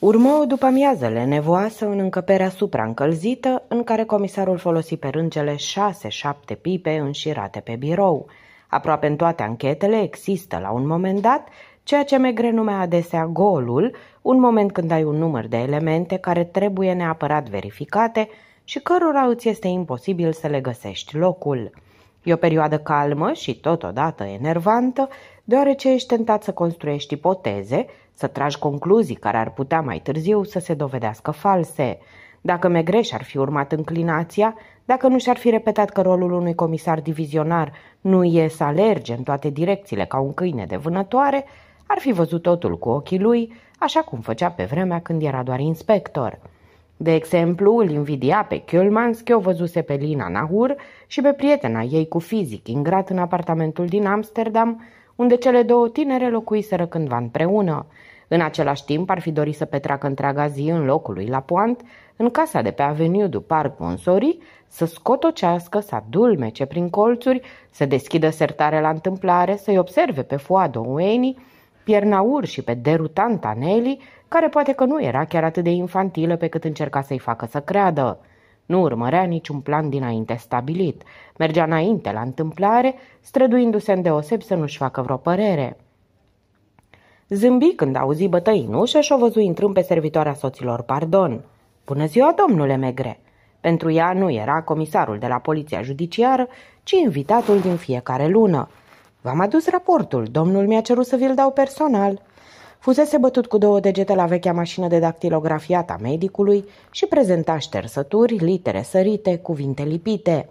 Urmă o după-amiază nevoasă în încăperea supraîncălzită, în care comisarul folosi pe râncele șase-șapte pipe înșirate pe birou. Aproape în toate anchetele există, la un moment dat, ceea ce Megre numea adesea golul, un moment când ai un număr de elemente care trebuie neapărat verificate și cărora îți este imposibil să le găsești locul. E o perioadă calmă și totodată enervantă, deoarece ești tentat să construiești ipoteze să tragi concluzii care ar putea mai târziu să se dovedească false. Dacă Megreș ar fi urmat înclinația, dacă nu și-ar fi repetat că rolul unui comisar divizionar nu e să alerge în toate direcțiile ca un câine de vânătoare, ar fi văzut totul cu ochii lui, așa cum făcea pe vremea când era doar inspector. De exemplu, îl invidia pe că o văzuse pe Lina Nahur și pe prietena ei cu fizic ingrat în apartamentul din Amsterdam, unde cele două tinere locuiseră cândva împreună. În același timp ar fi dorit să petreacă întreaga zi în locul lui la Pointe, în casa de pe Avenue du Parc Montsori, să scotocească, să adulmece prin colțuri, să deschidă sertare la întâmplare, să-i observe pe foa Ueni, pierna și pe derutanta Nelly, care poate că nu era chiar atât de infantilă pe cât încerca să-i facă să creadă. Nu urmărea niciun plan dinainte stabilit. Mergea înainte la întâmplare, străduindu-se îndeoseb să nu-și facă vreo părere. Zâmbi când auzi bătăi în ușă și o văzui intrând pe servitoarea soților Pardon. Bună ziua, domnule Megre! Pentru ea nu era comisarul de la poliția judiciară, ci invitatul din fiecare lună. V-am adus raportul, domnul mi-a cerut să vi-l dau personal. Fusese bătut cu două degete la vechea mașină de dactilografiat a medicului și prezenta ștersături, litere sărite, cuvinte lipite.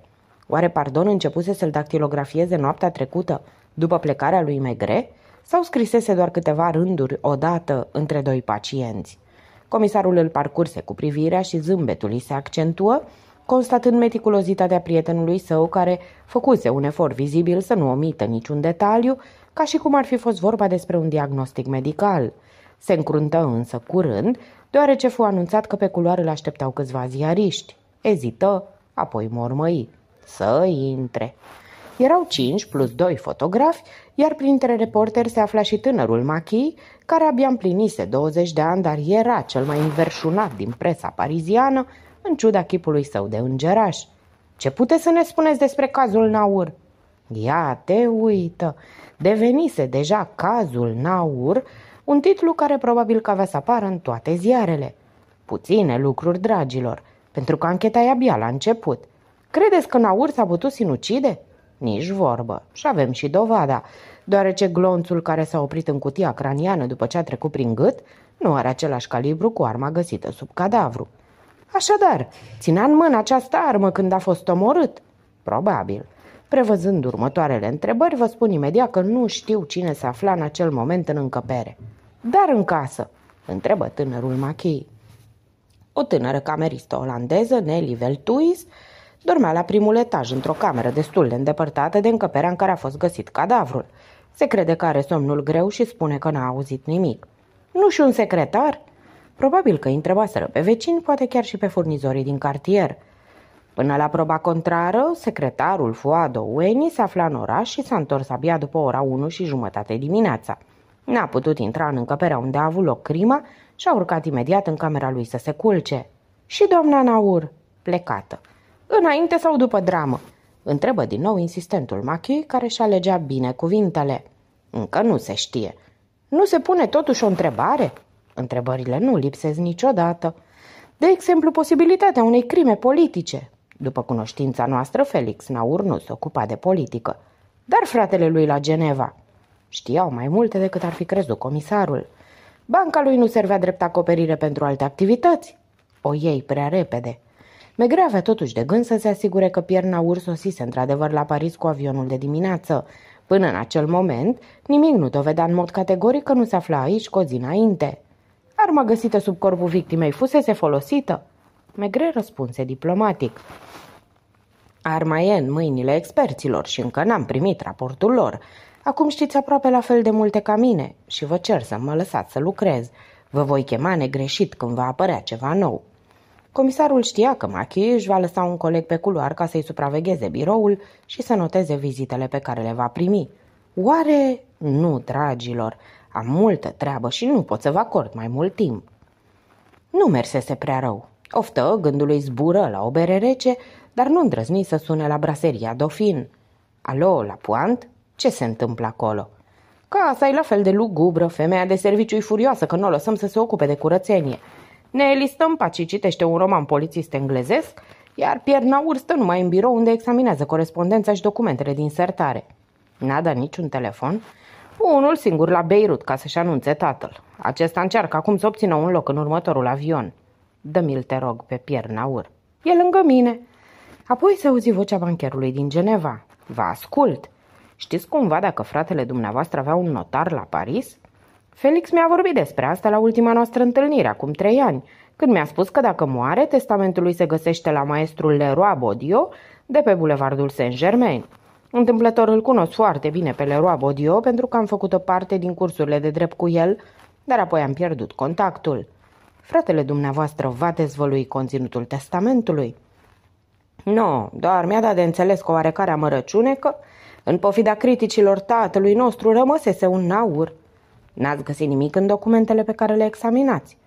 Oare pardon începuse să-l dactilografieze noaptea trecută, după plecarea lui Megre? Sau scrisese doar câteva rânduri odată între doi pacienți? Comisarul îl parcurse cu privirea și zâmbetul îi se accentuă, constatând meticulozitatea prietenului său care făcuse un efort vizibil să nu omită niciun detaliu, ca și cum ar fi fost vorba despre un diagnostic medical. Se încruntă însă curând, deoarece fu anunțat că pe culoare îl așteptau câțiva ziariști. Ezită, apoi mormăi. Să intre. Erau cinci plus doi fotografi, iar printre reporteri se afla și tânărul Machi, care abia împlinise 20 de ani, dar era cel mai înverșunat din presa pariziană, în ciuda chipului său de îngeraș. Ce puteți să ne spuneți despre cazul Naur?" Ia te uită! Devenise deja cazul Naur, un titlu care probabil că avea să apară în toate ziarele. Puține lucruri, dragilor, pentru că ancheta e abia la început. Credeți că Naur s-a putut sinucide? Nici vorbă. Și avem și dovada, deoarece glonțul care s-a oprit în cutia craniană după ce a trecut prin gât nu are același calibru cu arma găsită sub cadavru. Așadar, ținea în mână această armă când a fost omorât? Probabil. Prevăzând următoarele întrebări, vă spun imediat că nu știu cine se afla în acel moment în încăpere. Dar în casă, întrebă tânărul Machei. O tânără cameristă olandeză, Nelly Veltuis, dormea la primul etaj, într-o cameră destul de îndepărtată de încăperea în care a fost găsit cadavrul. Se crede că are somnul greu și spune că n-a auzit nimic. Nu și un secretar? Probabil că întrebaseră pe vecini, poate chiar și pe furnizorii din cartier. Până la proba contrară, secretarul Fuado Ueni se afla în oraș și s-a întors abia după ora 1 și jumătate dimineața. N-a putut intra în încăperea unde a avut loc crima și a urcat imediat în camera lui să se culce. Și doamna Naur, plecată. Înainte sau după dramă? Întrebă din nou insistentul Machi, care și alegea bine cuvintele. Încă nu se știe. Nu se pune totuși o întrebare? Întrebările nu lipsesc niciodată. De exemplu, posibilitatea unei crime politice, după cunoștința noastră, Felix Naur nu se ocupa de politică, dar fratele lui la Geneva. Știau mai multe decât ar fi crezut comisarul. Banca lui nu servea drept acoperire pentru alte activități. O iei prea repede. Megre avea totuși de gând să se asigure că Pierre Naur sosise într-adevăr la Paris cu avionul de dimineață. Până în acel moment, nimic nu dovedea în mod categoric că nu se afla aici cu o zi înainte. Arma găsită sub corpul victimei fusese folosită? Megre răspunse diplomatic. Ar mai e în mâinile experților și încă n-am primit raportul lor. Acum știți aproape la fel de multe ca mine și vă cer să mă lăsați să lucrez. Vă voi chema negreșit când va apărea ceva nou. Comisarul știa că Machi își va lăsa un coleg pe culoar ca să-i supravegheze biroul și să noteze vizitele pe care le va primi. Oare? Nu, dragilor, am multă treabă și nu pot să vă acord mai mult timp. Nu mersese prea rău. Oftă, gândul lui zbură la o bere rece, dar nu îndrăzni să sune la braseria Dofin. Alo, la Puant? Ce se întâmplă acolo? Casa e la fel de lugubră, femeia de serviciu e furioasă că nu o lăsăm să se ocupe de curățenie. Ne listăm paci, citește un roman polițist englezesc, iar pierna urstă numai în birou unde examinează corespondența și documentele din sertare. N-a dat niciun telefon? Unul singur la Beirut ca să-și anunțe tatăl. Acesta încearcă acum să obțină un loc în următorul avion. Dă-mi-l, te rog, pe Piernaur. E lângă mine. Apoi se auzi vocea bancherului din Geneva. Vă ascult! Știți cumva dacă fratele dumneavoastră avea un notar la Paris? Felix mi-a vorbit despre asta la ultima noastră întâlnire, acum trei ani, când mi-a spus că dacă moare, testamentul lui se găsește la maestrul Leroy Bodio, de pe bulevardul Saint-Germain. Întâmplător îl cunosc foarte bine pe Leroy Bodio pentru că am făcut-o parte din cursurile de drept cu el, dar apoi am pierdut contactul. Fratele dumneavoastră va dezvălui conținutul testamentului? Nu, no, doar mi-a dat de înțeles cu oarecare amărăciune că, în pofida criticilor tatălui nostru, rămăsese un naur. N-ați găsit nimic în documentele pe care le examinați.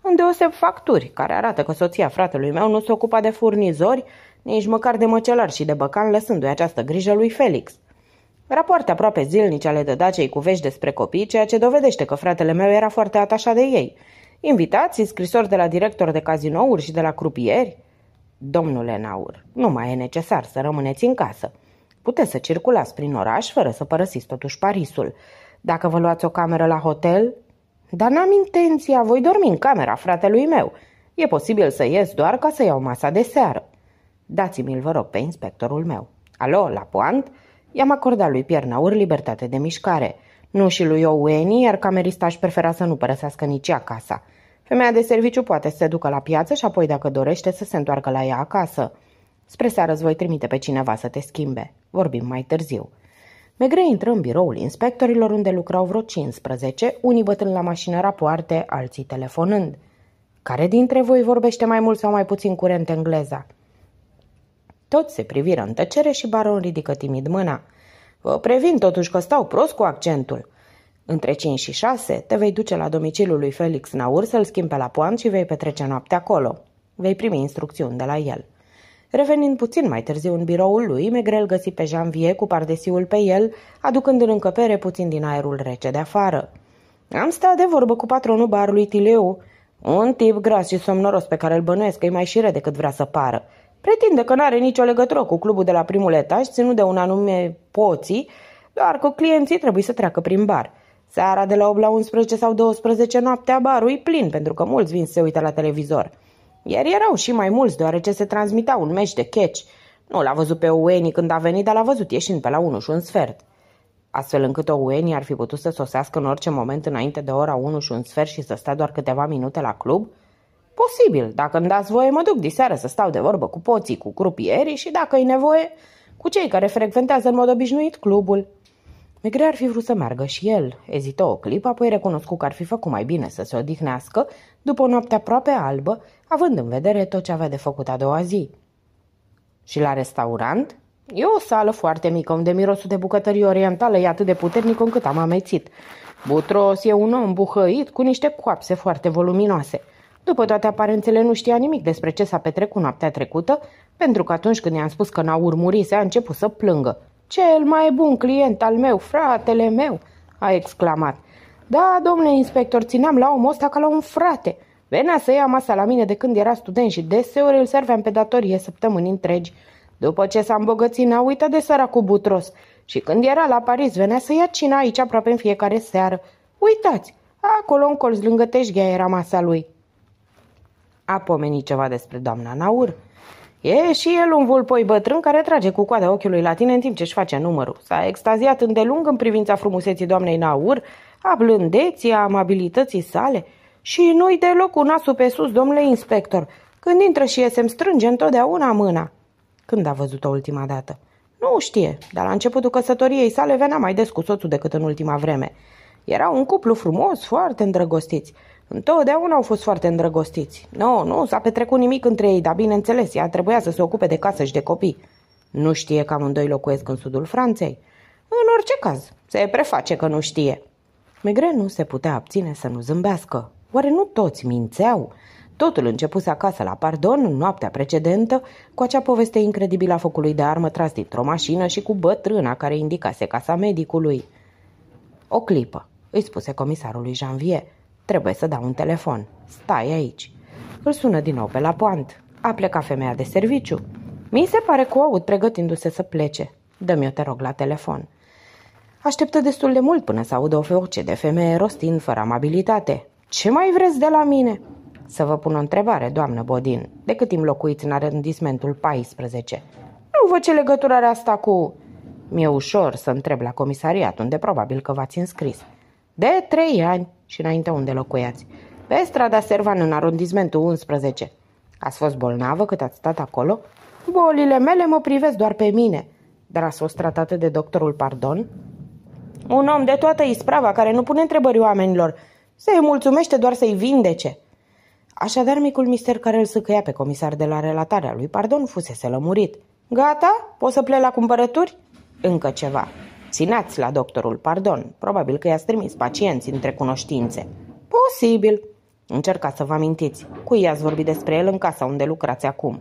Îndeoseb facturi, care arată că soția fratelui meu nu se ocupa de furnizori, nici măcar de măcelar și de băcan, lăsându-i această grijă lui Felix. Rapoarte aproape zilnice ale dădacei cu vești despre copii, ceea ce dovedește că fratele meu era foarte atașat de ei. Invitații, scrisori de la director de cazinouri și de la crupieri – Domnule Naur, nu mai e necesar să rămâneți în casă. Puteți să circulați prin oraș fără să părăsiți totuși Parisul. Dacă vă luați o cameră la hotel... Dar n-am intenția, voi dormi în camera fratelui meu. E posibil să ies doar ca să iau masa de seară. Dați-mi-l, vă rog, pe inspectorul meu. Alo, la poant? I-am acordat lui Piernaur libertate de mișcare. Nu și lui Oweni, iar camerista își prefera să nu părăsească nici acasă. casa. Femeia de serviciu poate să se ducă la piață și apoi, dacă dorește, să se întoarcă la ea acasă. Spre seară îți voi trimite pe cineva să te schimbe. Vorbim mai târziu. Megre intră în biroul inspectorilor unde lucrau vreo 15, unii bătând la mașină rapoarte, alții telefonând. Care dintre voi vorbește mai mult sau mai puțin curent engleza? Toți se priviră în tăcere și Baron ridică timid mâna. Vă previn totuși că stau prost cu accentul. Între 5 și 6 te vei duce la domiciliul lui Felix Naur să-l schimbi pe la poan și vei petrece noaptea acolo. Vei primi instrucțiuni de la el. Revenind puțin mai târziu în biroul lui, Megrel găsi pe Jean Vie cu pardesiul pe el, aducând în încăpere puțin din aerul rece de afară. Am stat de vorbă cu patronul barului Tileu, un tip gras și somnoros pe care îl bănuiesc că e mai șire decât vrea să pară. Pretinde că n-are nicio legătură cu clubul de la primul etaj, ținut de un anume poții, doar că clienții trebuie să treacă prin bar. Seara de la 8 la 11 sau 12 noaptea barul e plin, pentru că mulți vin să se uită la televizor. Iar erau și mai mulți, deoarece se transmitea un meci de catch. Nu l-a văzut pe Oweni când a venit, dar l-a văzut ieșind pe la 1 și un sfert. Astfel încât Oweni ar fi putut să sosească în orice moment înainte de ora 1 și un sfert și să stea doar câteva minute la club? Posibil, dacă îmi dați voie, mă duc diseară să stau de vorbă cu poții, cu grupierii și, dacă e nevoie, cu cei care frecventează în mod obișnuit clubul. Megre ar fi vrut să meargă și el. Ezită o clipă, apoi recunoscu că ar fi făcut mai bine să se odihnească, după o noapte aproape albă, având în vedere tot ce avea de făcut a doua zi. Și la restaurant? E o sală foarte mică, unde mirosul de bucătărie orientală e atât de puternic încât am amețit. Butros e un om buhăit cu niște coapse foarte voluminoase. După toate aparențele nu știa nimic despre ce s-a petrecut noaptea trecută, pentru că atunci când i-am spus că n au urmurit, a început să plângă. Cel mai bun client al meu, fratele meu!" a exclamat. Da, domnule inspector, țineam la omul ăsta ca la un frate. Venea să ia masa la mine de când era student și deseori îl serveam pe datorie săptămâni întregi. După ce s-a îmbogățit, n-a uitat de săra cu butros. Și când era la Paris, venea să ia cina aici aproape în fiecare seară. Uitați, acolo în colț lângă teșghea era masa lui. A pomenit ceva despre doamna Naur? E și el un vulpoi bătrân care trage cu coada ochiului la tine în timp ce își face numărul. S-a extaziat îndelung în privința frumuseții doamnei Naur, a blândeții, a amabilității sale și nu-i deloc un nasul pe sus, domnule inspector. Când intră și iese, îmi strânge întotdeauna mâna. Când a văzut-o ultima dată? Nu știe, dar la începutul căsătoriei sale venea mai des cu soțul decât în ultima vreme. Era un cuplu frumos, foarte îndrăgostiți. Întotdeauna au fost foarte îndrăgostiți. Nu, nu s-a petrecut nimic între ei, dar bineînțeles, ea trebuia să se ocupe de casă și de copii. Nu știe că amândoi locuiesc în sudul Franței. În orice caz, se preface că nu știe. Megre nu se putea abține să nu zâmbească. Oare nu toți mințeau? Totul începuse acasă la Pardon în noaptea precedentă cu acea poveste incredibilă a focului de armă tras dintr-o mașină și cu bătrâna care indicase casa medicului. O clipă, îi spuse comisarului Janvier. Trebuie să dau un telefon. Stai aici. Îl sună din nou pe la poant. A plecat femeia de serviciu. Mi se pare că o aud pregătindu-se să plece. Dă-mi-o, te rog, la telefon. Așteptă destul de mult până să audă o feoce de femeie rostind fără amabilitate. Ce mai vreți de la mine? Să vă pun o întrebare, doamnă Bodin. De cât timp locuiți în arendismentul 14? Nu vă ce legătură are asta cu... Mi-e ușor să întreb la comisariat, unde probabil că v-ați înscris. De trei ani și înainte unde locuiați. Pe strada Servan, în arondismentul 11. Ați fost bolnavă cât ați stat acolo? Bolile mele mă privesc doar pe mine. Dar ați fost tratată de doctorul Pardon? Un om de toată isprava care nu pune întrebări oamenilor. Se îi mulțumește doar să-i vindece. Așadar, micul mister care îl săcăia pe comisar de la relatarea lui Pardon fusese lămurit. Gata? Poți să plec la cumpărături? Încă ceva. Țineați la doctorul, pardon, probabil că i-ați trimis pacienți între cunoștințe. Posibil. Încercați să vă amintiți. Cui i-ați vorbit despre el în casa unde lucrați acum?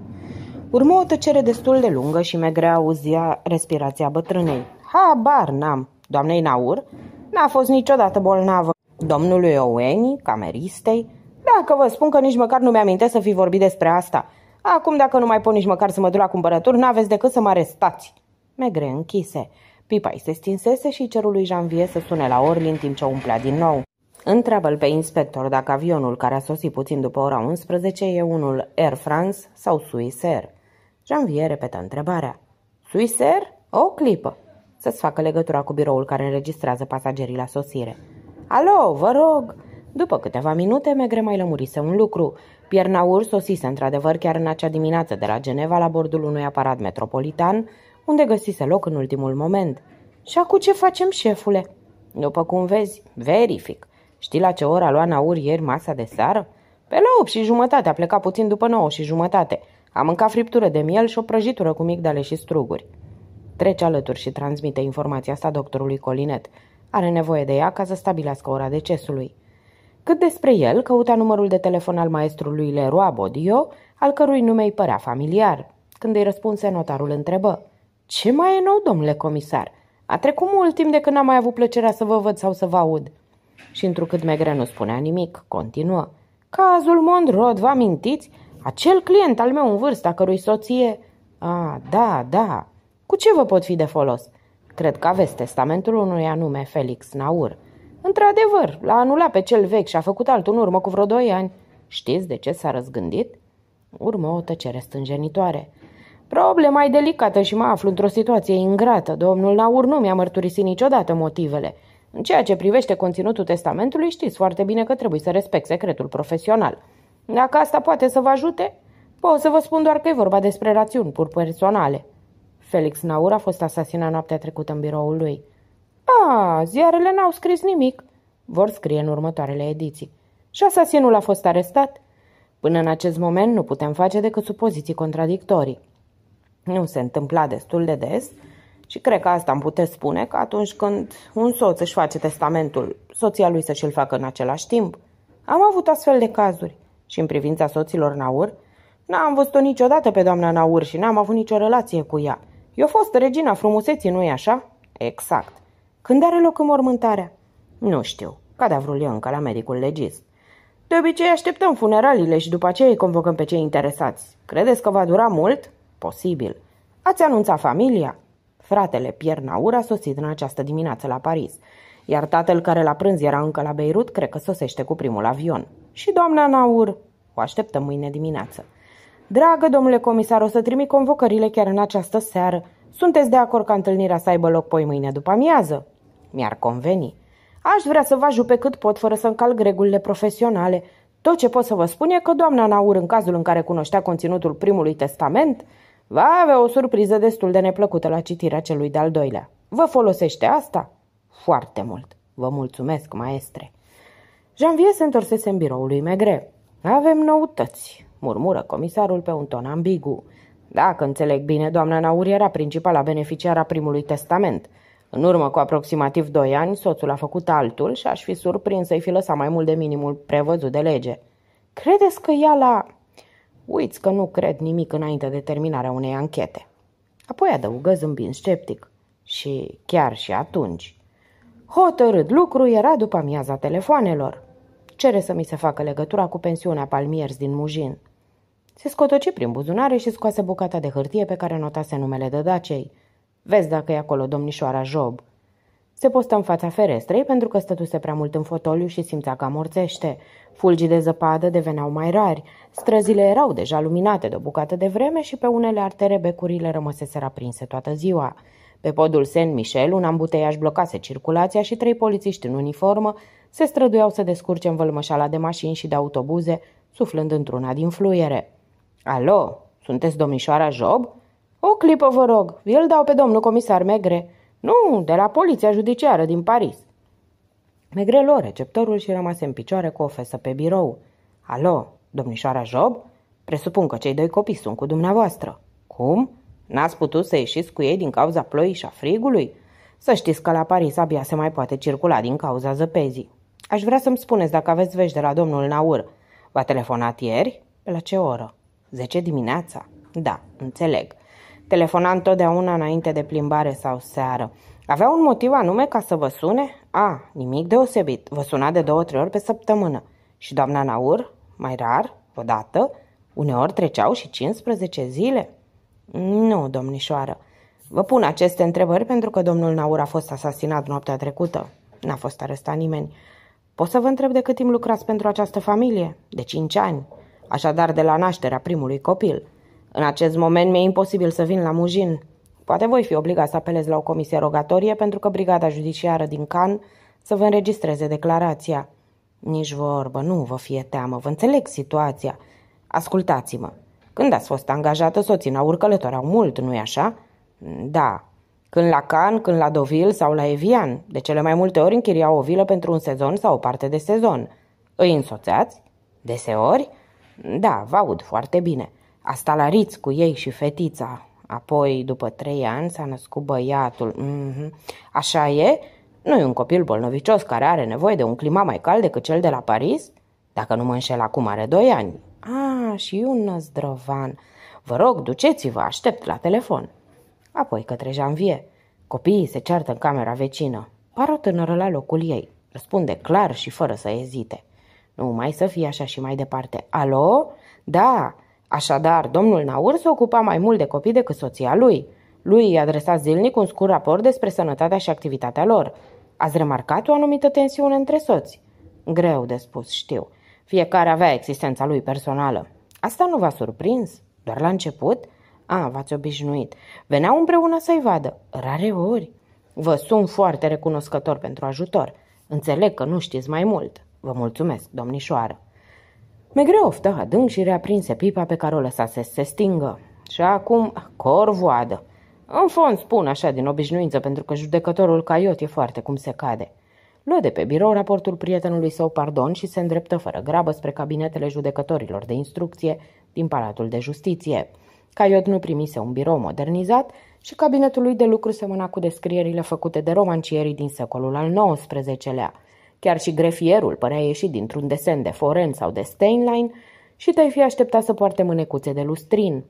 Urmă o tăcere destul de lungă și megrea auzia respirația bătrânei. Habar n-am. Doamnei Naur n-a fost niciodată bolnavă. Domnului Oweni, cameristei, dacă vă spun că nici măcar nu mi-amintesc să fi vorbit despre asta. Acum, dacă nu mai pot nici măcar să mă duc la cumpărături, n-aveți decât să mă arestați. Megre închise. Pipa se stinsese și cerul lui Janvie să sune la Orly în timp ce umplea din nou. Întreabă-l pe inspector dacă avionul care a sosit puțin după ora 11 e unul Air France sau Swissair. Janvier repetă întrebarea. Swissair? O clipă. Să-ți facă legătura cu biroul care înregistrează pasagerii la sosire. Alo, vă rog! După câteva minute, Megre mai lămurise un lucru. Piernaur sosise într-adevăr chiar în acea dimineață de la Geneva la bordul unui aparat metropolitan, unde găsise loc în ultimul moment. Și acum ce facem, șefule? După cum vezi, verific. Știi la ce oră a luat Naur ieri masa de seară? Pe la 8 și jumătate, a plecat puțin după 9 și jumătate. A mâncat friptură de miel și o prăjitură cu migdale și struguri. Trece alături și transmite informația asta doctorului Colinet. Are nevoie de ea ca să stabilească ora decesului. Cât despre el, căuta numărul de telefon al maestrului Leroy Bodio, al cărui nume îi părea familiar. Când îi răspunse, notarul întrebă. Ce mai e nou, domnule comisar? A trecut mult timp de când n-am mai avut plăcerea să vă văd sau să vă aud. Și întrucât Megre nu spunea nimic, continuă. Cazul Mondrod, vă amintiți? Acel client al meu în a cărui soție... A, da, da. Cu ce vă pot fi de folos? Cred că aveți testamentul unui anume Felix Naur. Într-adevăr, l-a anulat pe cel vechi și a făcut altul în urmă cu vreo doi ani. Știți de ce s-a răzgândit? Urmă o tăcere stânjenitoare. Problema e delicată și mă aflu într-o situație ingrată. Domnul Naur nu mi-a mărturisit niciodată motivele. În ceea ce privește conținutul testamentului, știți foarte bine că trebuie să respect secretul profesional. Dacă asta poate să vă ajute, pot să vă spun doar că e vorba despre rațiuni pur personale. Felix Naur a fost asasinat noaptea trecută în biroul lui. A, ziarele n-au scris nimic. Vor scrie în următoarele ediții. Și asasinul a fost arestat? Până în acest moment nu putem face decât supoziții contradictorii. Nu se întâmpla destul de des și cred că asta îmi puteți spune că atunci când un soț își face testamentul, soția lui să și-l facă în același timp. Am avut astfel de cazuri și în privința soților Naur, n-am văzut-o niciodată pe doamna Naur și n-am avut nicio relație cu ea. Eu fost regina frumuseții, nu-i așa? Exact. Când are loc înmormântarea? Nu știu. Cadavrul e încă la medicul legist. De obicei așteptăm funeraliile și după aceea îi convocăm pe cei interesați. Credeți că va dura mult? Posibil. Ați anunțat familia? Fratele Pierre Naur a sosit în această dimineață la Paris, iar tatăl care la prânz era încă la Beirut cred că sosește cu primul avion. Și doamna Naur? O așteptăm mâine dimineață. Dragă domnule comisar, o să trimit convocările chiar în această seară. Sunteți de acord ca întâlnirea să aibă loc poi mâine după amiază? Mi-ar conveni. Aș vrea să vă ajut pe cât pot fără să încalc regulile profesionale. Tot ce pot să vă spun e că doamna Naur, în cazul în care cunoștea conținutul primului testament, Va avea o surpriză destul de neplăcută la citirea celui de-al doilea. Vă folosește asta? Foarte mult. Vă mulțumesc, maestre. Janvier se întorsese în biroul lui Megre. Avem noutăți, murmură comisarul pe un ton ambigu. Dacă înțeleg bine, doamna Naur era principala beneficiară a primului testament. În urmă cu aproximativ doi ani, soțul a făcut altul și aș fi surprins să-i fi lăsat mai mult de minimul prevăzut de lege. Credeți că ea l-a... Uiți că nu cred nimic înainte de terminarea unei anchete. Apoi adăugă zâmbind sceptic. Și chiar și atunci. Hotărât lucru era după amiaza telefoanelor. Cere să mi se facă legătura cu pensiunea Palmiers din Mujin. Se scotoci prin buzunare și scoase bucata de hârtie pe care notase numele de Dacei. Vezi dacă e acolo domnișoara Job. Se postă în fața ferestrei pentru că stătuse prea mult în fotoliu și simțea că amorțește. Fulgii de zăpadă deveneau mai rari. Străzile erau deja luminate de o bucată de vreme și pe unele artere becurile rămăseseră aprinse toată ziua. Pe podul Saint-Michel, un ambuteiaș blocase circulația și trei polițiști în uniformă se străduiau să descurce învălmășala de mașini și de autobuze, suflând într-una din fluiere. Alo, sunteți domnișoara Job?" O clipă, vă rog, vi-l dau pe domnul comisar Megre." Nu, de la poliția judiciară din Paris. Megrelo receptorul și rămase în picioare cu o fesă pe birou. Alo, domnișoara Job? Presupun că cei doi copii sunt cu dumneavoastră. Cum? N-ați putut să ieșiți cu ei din cauza ploii și a frigului? Să știți că la Paris abia se mai poate circula din cauza zăpezii. Aș vrea să-mi spuneți dacă aveți vești de la domnul Naur. V-a telefonat ieri? La ce oră? Zece dimineața. Da, înțeleg. Telefona întotdeauna înainte de plimbare sau seară. Avea un motiv anume ca să vă sune? A, nimic deosebit. Vă suna de două-trei ori pe săptămână. Și doamna Naur? Mai rar, odată? Uneori treceau și 15 zile? Nu, domnișoară. Vă pun aceste întrebări pentru că domnul Naur a fost asasinat noaptea trecută. N-a fost arestat nimeni. Pot să vă întreb de cât timp lucrați pentru această familie? De cinci ani. Așadar, de la nașterea primului copil. În acest moment mi-e imposibil să vin la Mujin. Poate voi fi obligat să apelez la o comisie rogatorie pentru că brigada judiciară din Can să vă înregistreze declarația. Nici vorbă, nu vă fie teamă, vă înțeleg situația. Ascultați-mă, când ați fost angajată, soții n-au au mult, nu-i așa? Da, când la Can, când la Dovil sau la Evian. De cele mai multe ori închiriau o vilă pentru un sezon sau o parte de sezon. Îi însoțați? Deseori? Da, vă aud foarte bine. A stalariț cu ei și fetița. Apoi, după trei ani, s-a născut băiatul. Mm-hmm. Așa e? Nu e un copil bolnovicios care are nevoie de un climat mai cald decât cel de la Paris? Dacă nu mă înșel, acum are doi ani. A, ah, și un năzdrăvan. Vă rog, duceți-vă, aștept la telefon. Apoi către Jean-Vie. Copiii se ceartă în camera vecină. Par o tânără la locul ei. Răspunde clar și fără să ezite. Nu mai să fie așa și mai departe. Alo? Da, Așadar, domnul Naur se ocupa mai mult de copii decât soția lui. Lui i-a adresat zilnic un scurt raport despre sănătatea și activitatea lor. Ați remarcat o anumită tensiune între soți? Greu de spus, știu. Fiecare avea existența lui personală. Asta nu v-a surprins? Doar la început? A, v-ați obișnuit. Veneau împreună să-i vadă. Rare ori. Vă sunt foarte recunoscător pentru ajutor. Înțeleg că nu știți mai mult. Vă mulțumesc, domnișoară. Megre oftă da, adânc și reaprinse pipa pe care o lăsase să se stingă. Și acum corvoadă. În fond spun așa din obișnuință pentru că judecătorul Caiot e foarte cum se cade. Luă de pe birou raportul prietenului său pardon și se îndreptă fără grabă spre cabinetele judecătorilor de instrucție din Palatul de Justiție. Caiot nu primise un birou modernizat și cabinetul lui de lucru semăna cu descrierile făcute de romancierii din secolul al XIX-lea. Chiar și grefierul părea ieșit dintr-un desen de foren sau de Steinlein și te-ai fi așteptat să poarte mânecuțe de lustrin.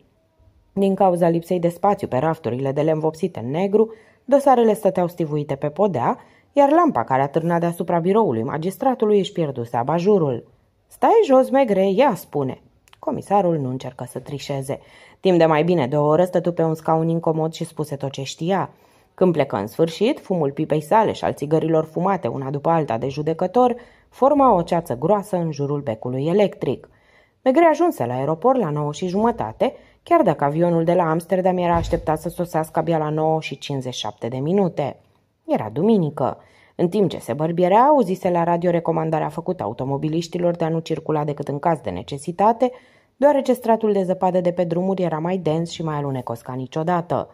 Din cauza lipsei de spațiu pe rafturile de lemn vopsite în negru, dosarele stăteau stivuite pe podea, iar lampa care atârna deasupra biroului magistratului își pierduse abajurul. Stai jos, Megre, ia, spune. Comisarul nu încercă să trișeze. Timp de mai bine de o oră stătu pe un scaun incomod și spuse tot ce știa – când plecă în sfârșit, fumul pipei sale și al țigărilor fumate una după alta de judecător forma o ceață groasă în jurul becului electric. Megre ajunse la aeroport la 9 și jumătate, chiar dacă avionul de la Amsterdam era așteptat să sosească abia la 9 și 57 de minute. Era duminică. În timp ce se bărbierea, auzise la radio recomandarea făcută automobiliștilor de a nu circula decât în caz de necesitate, deoarece stratul de zăpadă de pe drumuri era mai dens și mai alunecos ca niciodată.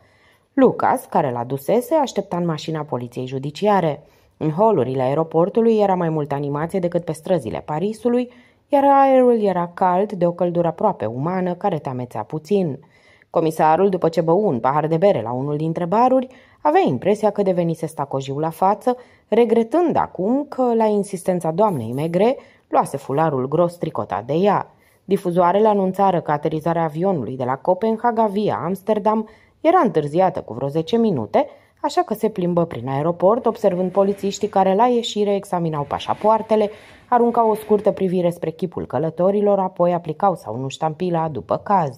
Lucas, care l-a dusese, aștepta în mașina poliției judiciare. În holurile aeroportului era mai multă animație decât pe străzile Parisului, iar aerul era cald de o căldură aproape umană care te amețea puțin. Comisarul, după ce bău un pahar de bere la unul dintre baruri, avea impresia că devenise stacojiu la față, regretând acum că, la insistența doamnei Megre, luase fularul gros tricotat de ea. Difuzoarele anunțară că aterizarea avionului de la Copenhaga via Amsterdam era întârziată cu vreo 10 minute, așa că se plimbă prin aeroport, observând polițiștii care la ieșire examinau pașapoartele, aruncau o scurtă privire spre chipul călătorilor, apoi aplicau sau nu ștampila după caz.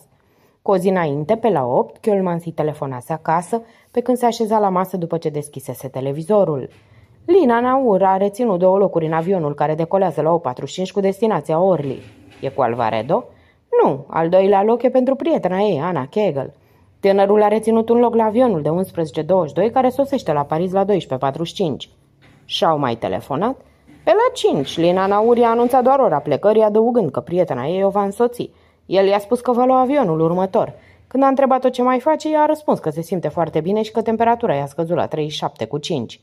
Cu o zi înainte, pe la 8, Chiolmansi telefonase acasă, pe când se așeza la masă după ce deschisese televizorul. Lina Naur a reținut două locuri în avionul care decolează la 8.45 cu destinația Orly. E cu Alvaredo? Nu, al doilea loc e pentru prietena ei, Ana Kegel. Tânărul a reținut un loc la avionul de 11.22 care sosește la Paris la 12.45. Și-au mai telefonat? Pe la 5, Lina Nauri a anunțat doar ora plecării, adăugând că prietena ei o va însoți. El i-a spus că va lua avionul următor. Când a întrebat-o ce mai face, ea a răspuns că se simte foarte bine și că temperatura i-a scăzut la 37 cu 5.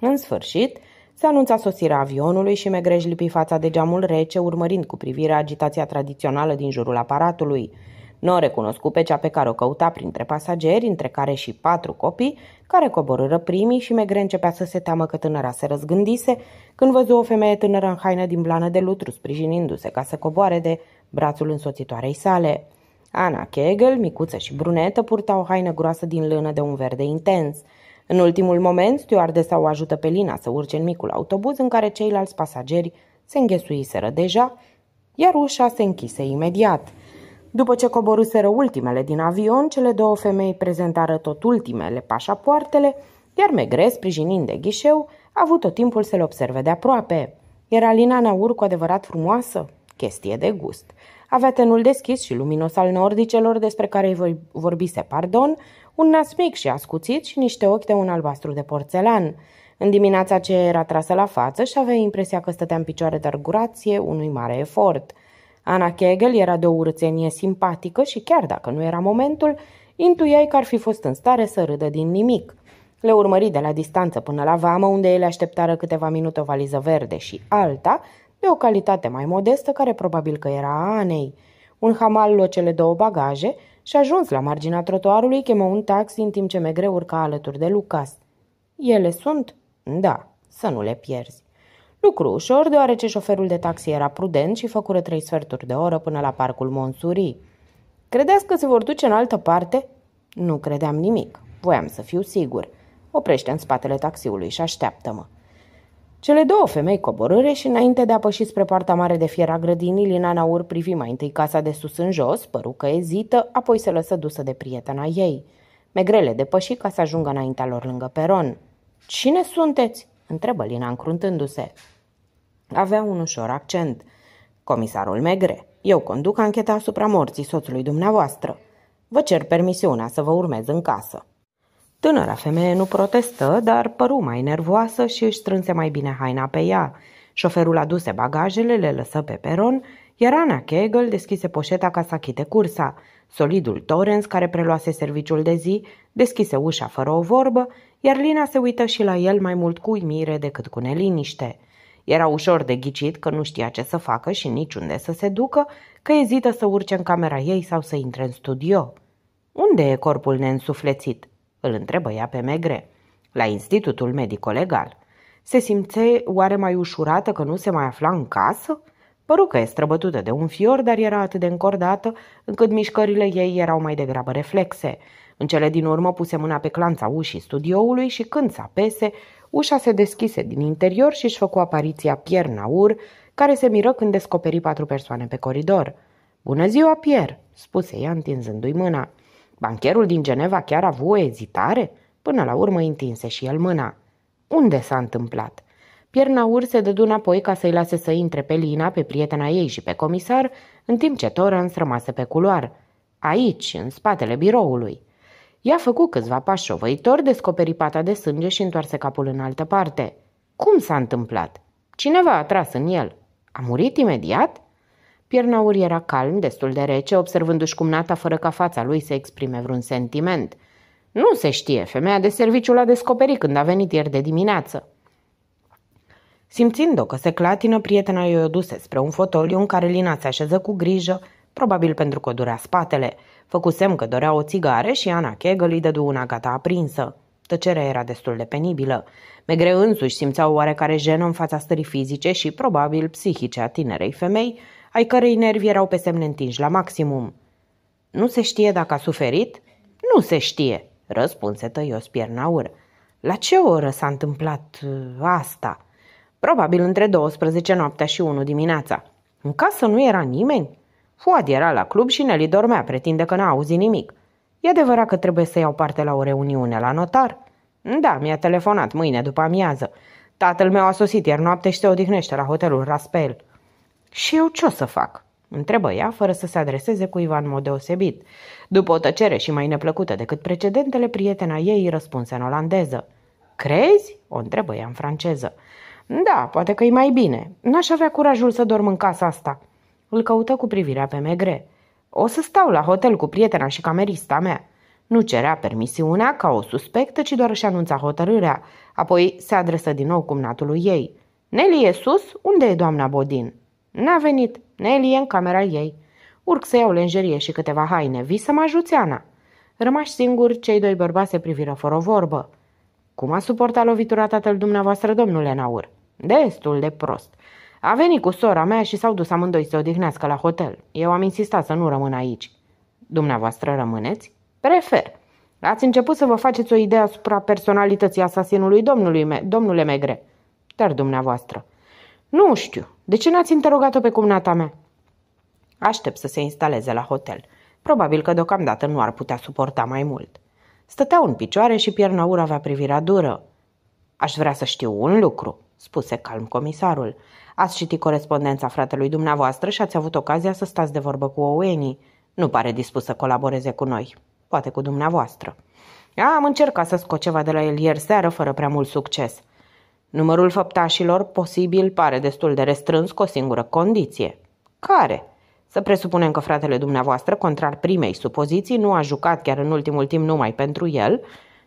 În sfârșit, se anunța sosirea avionului și Megrej lipi fața de geamul rece, urmărind cu privirea agitația tradițională din jurul aparatului – nu o recunoscu pe cea pe care o căuta printre pasageri, între care și patru copii, care coborâră primii și Megre începea să se teamă că tânăra se răzgândise când văzu o femeie tânără în haină din blană de lutru, sprijinindu-se ca să coboare de brațul însoțitoarei sale. Ana Kegel, micuță și brunetă, purta o haină groasă din lână de un verde intens. În ultimul moment, stewardesa o ajută pe Lina să urce în micul autobuz în care ceilalți pasageri se înghesuiseră deja, iar ușa se închise imediat – după ce coboruseră ultimele din avion, cele două femei prezentară tot ultimele pașapoartele, iar Megre, sprijinind de ghișeu, a avut tot timpul să le observe de aproape. Era Lina Naur cu adevărat frumoasă? Chestie de gust. Avea tenul deschis și luminos al nordicelor despre care îi vorbise pardon, un nas mic și ascuțit și niște ochi de un albastru de porțelan. În dimineața ce era trasă la față și avea impresia că stătea în picioare de argurație unui mare efort – Ana Kegel era de o urățenie simpatică și chiar dacă nu era momentul, intuiai că ar fi fost în stare să râdă din nimic. Le urmări de la distanță până la vamă, unde ele așteptară câteva minute o valiză verde și alta, de o calitate mai modestă, care probabil că era a Anei. Un hamal luă cele două bagaje și ajuns la marginea trotuarului, chemă un taxi în timp ce Megre urca alături de Lucas. Ele sunt? Da, să nu le pierzi. Lucru ușor, deoarece șoferul de taxi era prudent și făcură trei sferturi de oră până la parcul Monsurii. Credeți că se vor duce în altă parte? Nu credeam nimic. Voiam să fiu sigur. Oprește în spatele taxiului și așteaptă-mă. Cele două femei coborâre și înainte de a păși spre partea mare de fier a grădinii, Lina Naur privi mai întâi casa de sus în jos, păru că ezită, apoi se lăsă dusă de prietena ei. Megrele depăși ca să ajungă înaintea lor lângă peron. Cine sunteți?" întrebă Lina încruntându-se. Avea un ușor accent. Comisarul Megre, eu conduc ancheta asupra morții soțului dumneavoastră. Vă cer permisiunea să vă urmez în casă. Tânăra femeie nu protestă, dar păru mai nervoasă și își strânse mai bine haina pe ea. Șoferul aduse bagajele, le lăsă pe peron, iar Ana Kegel deschise poșeta ca să achite cursa. Solidul Torrens, care preluase serviciul de zi, deschise ușa fără o vorbă, iar Lina se uită și la el mai mult cu uimire decât cu neliniște. Era ușor de ghicit că nu știa ce să facă și niciunde să se ducă, că ezită să urce în camera ei sau să intre în studio. Unde e corpul neînsuflețit?" îl întrebă ea pe Megre. La Institutul Medico-Legal. Se simțe oare mai ușurată că nu se mai afla în casă? Păru că e străbătută de un fior, dar era atât de încordată încât mișcările ei erau mai degrabă reflexe. În cele din urmă puse mâna pe clanța ușii studioului și când s-apese, Ușa se deschise din interior și își făcu apariția Pierre Naur, care se miră când descoperi patru persoane pe coridor. Bună ziua, Pierre!" spuse ea întinzându-i mâna. Bancherul din Geneva chiar a avut o ezitare? Până la urmă întinse și el mâna. Unde s-a întâmplat?" Pierre Naur se dădu înapoi ca să-i lase să intre pe Lina, pe prietena ei și pe comisar, în timp ce Torrens rămase pe culoar. Aici, în spatele biroului. Ea făcut câțiva pași șovăitori, descoperi pata de sânge și întoarse capul în altă parte. Cum s-a întâmplat? Cineva a tras în el. A murit imediat? Piernaur era calm, destul de rece, observându-și cumnata fără ca fața lui să exprime vreun sentiment. Nu se știe, femeia de serviciu l-a descoperit când a venit ieri de dimineață. Simțind-o că se clatină, prietena i-o duse spre un fotoliu în care Lina se așeză cu grijă, probabil pentru că o durea spatele – Făcusem că dorea o țigare și Ana Kegel îi dădu una gata aprinsă. Tăcerea era destul de penibilă. Megre însuși simțea o oarecare jenă în fața stării fizice și probabil psihice a tinerei femei, ai cărei nervi erau pe semne întinși la maximum. Nu se știe dacă a suferit? Nu se știe, răspunse tăios Piernaur. La ce oră s-a întâmplat uh, asta? Probabil între 12 noaptea și 1 dimineața. În casă nu era nimeni? Fuad era la club și Nelly dormea, pretinde că n-a auzit nimic. E adevărat că trebuie să iau parte la o reuniune la notar? Da, mi-a telefonat mâine după amiază. Tatăl meu a sosit iar noapte și se odihnește la hotelul Raspel. Și eu ce o să fac? Întrebă ea, fără să se adreseze Ivan în mod deosebit. După o tăcere și mai neplăcută decât precedentele, prietena ei răspunse în olandeză. Crezi? O întrebă ea în franceză. Da, poate că e mai bine. N-aș avea curajul să dorm în casa asta. Îl căută cu privirea pe Megre. O să stau la hotel cu prietena și camerista mea. Nu cerea permisiunea ca o suspectă, ci doar își anunța hotărârea. Apoi se adresă din nou cumnatului ei. Nelly e sus? Unde e doamna Bodin? N-a venit. Nelly e în camera ei. Urc să iau lenjerie și câteva haine. Vii să mă ajuți, Ana? Rămași singuri, cei doi bărbați se priviră fără o vorbă. Cum a suportat lovitura tatăl dumneavoastră, domnule Naur? Destul de prost. A venit cu sora mea și s-au dus amândoi să odihnească la hotel. Eu am insistat să nu rămân aici. Dumneavoastră rămâneți? Prefer. Ați început să vă faceți o idee asupra personalității asasinului domnului me- domnule Megre. Dar dumneavoastră. Nu știu. De ce n-ați interogat-o pe cumnata mea? Aștept să se instaleze la hotel. Probabil că deocamdată nu ar putea suporta mai mult. Stăteau în picioare și Piernaur avea privirea dură. Aș vrea să știu un lucru, spuse calm comisarul. Ați citit corespondența fratelui dumneavoastră și ați avut ocazia să stați de vorbă cu Oweni. Nu pare dispus să colaboreze cu noi, poate cu dumneavoastră. Am încercat să scot ceva de la el ieri seară fără prea mult succes. Numărul făptașilor posibil pare destul de restrâns cu o singură condiție. Care? Să presupunem că fratele dumneavoastră, contrar primei supoziții, nu a jucat chiar în ultimul timp numai pentru el,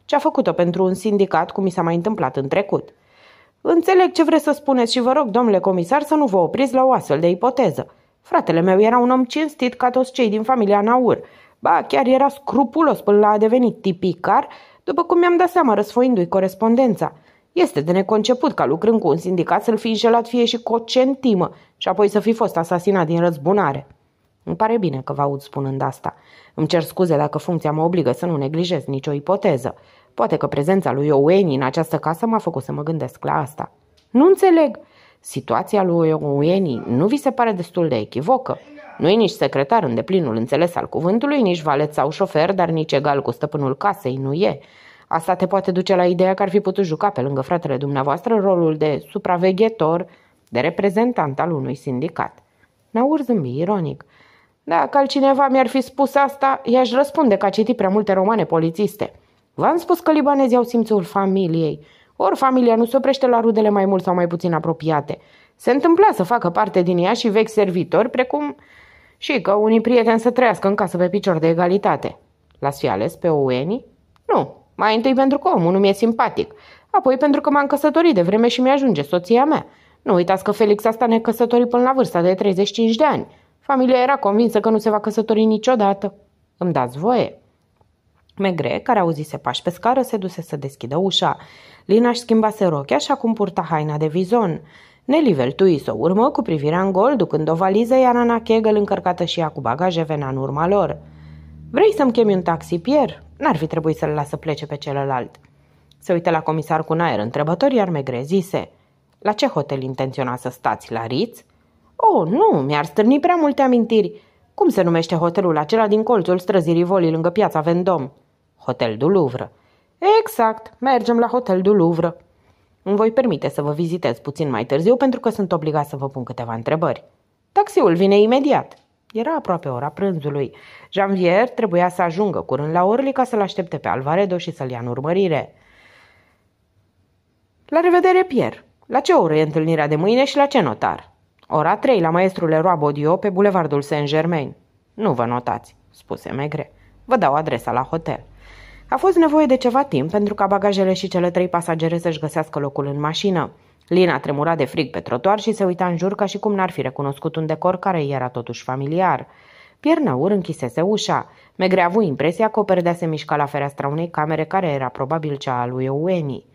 ci a făcut-o pentru un sindicat, cum mi s-a mai întâmplat în trecut – Înțeleg ce vreți să spuneți și vă rog, domnule comisar, să nu vă opriți la o astfel de ipoteză. Fratele meu era un om cinstit ca toți cei din familia Naur. Ba, chiar era scrupulos până la a devenit tipicar, după cum mi-am dat seama răsfoindu-i corespondența. Este de neconceput ca lucrând cu un sindicat să-l fi înșelat fie și cu o centimă și apoi să fi fost asasinat din răzbunare. Îmi pare bine că vă aud spunând asta. Îmi cer scuze dacă funcția mă obligă să nu neglijez nicio ipoteză. Poate că prezența lui Oweni în această casă m-a făcut să mă gândesc la asta. Nu înțeleg. Situația lui Oweni nu vi se pare destul de echivocă? Nu e nici secretar în deplinul înțeles al cuvântului, nici valet sau șofer, dar nici egal cu stăpânul casei nu e. Asta te poate duce la ideea că ar fi putut juca pe lângă fratele dumneavoastră rolul de supraveghetor, de reprezentant al unui sindicat. Naur zâmbi ironic. Dacă altcineva mi-ar fi spus asta, i-aș răspunde că a citit prea multe romane polițiste. V-am spus că libanezii au simțul familiei. Ori familia nu se oprește la rudele mai mult sau mai puțin apropiate. Se întâmpla să facă parte din ea și vechi servitori, precum și că unii prieteni să trăiască în casă pe picior de egalitate. L-ați fi ales pe Oeni? Nu. Mai întâi pentru că omul nu mi-e simpatic. Apoi pentru că m-am căsătorit de vreme și mi-ajunge soția mea. Nu uitați că Felix asta ne căsătorit până la vârsta de 35 de ani. Familia era convinsă că nu se va căsători niciodată. Îmi dați voie? Megre, care auzise pași pe scară, se duse să deschidă ușa. Lina își schimbase rochea și acum purta haina de vizon. Neliveltui să o urmă cu privirea în gol, ducând o valiză, iar Ana Kegel, încărcată și ea cu bagaje, venea în urma lor. Vrei să-mi chemi un taxi, Pier? N-ar fi trebuit să-l las să plece pe celălalt. Se uită la comisar cu un aer întrebător, iar Megre zise. La ce hotel intenționa să stați? La Ritz? Oh, nu, mi-ar stârni prea multe amintiri. Cum se numește hotelul acela din colțul străzii Rivoli lângă piața Vendom? Hotel du Louvre. Exact, mergem la Hotel du Louvre. Îmi voi permite să vă vizitez puțin mai târziu pentru că sunt obligat să vă pun câteva întrebări. Taxiul vine imediat. Era aproape ora prânzului. Janvier trebuia să ajungă curând la Orly ca să-l aștepte pe Alvaredo și să-l ia în urmărire. La revedere, Pierre. La ce oră e întâlnirea de mâine și la ce notar? Ora 3 la maestrul Leroy Bodio pe bulevardul Saint-Germain. Nu vă notați, spuse Megre. Vă dau adresa la hotel. A fost nevoie de ceva timp pentru ca bagajele și cele trei pasagere să-și găsească locul în mașină. Lina tremura de frig pe trotuar și se uita în jur ca și cum n-ar fi recunoscut un decor care îi era totuși familiar. Piernaur închisese ușa. Megre a avut impresia că o perdea se mișca la fereastra unei camere care era probabil cea a lui Eueni.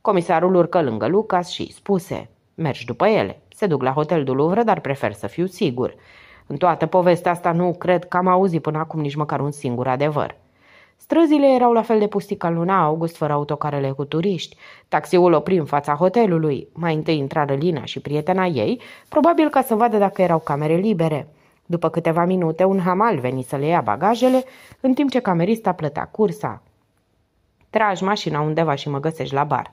Comisarul urcă lângă Lucas și spuse Mergi după ele. Se duc la hotel du Louvre, dar prefer să fiu sigur. În toată povestea asta nu cred că am auzit până acum nici măcar un singur adevăr. Străzile erau la fel de pusti ca luna august fără autocarele cu turiști. Taxiul opri în fața hotelului. Mai întâi intrară Lina și prietena ei, probabil ca să vadă dacă erau camere libere. După câteva minute, un hamal veni să le ia bagajele, în timp ce camerista plătea cursa. Tragi mașina undeva și mă găsești la bar.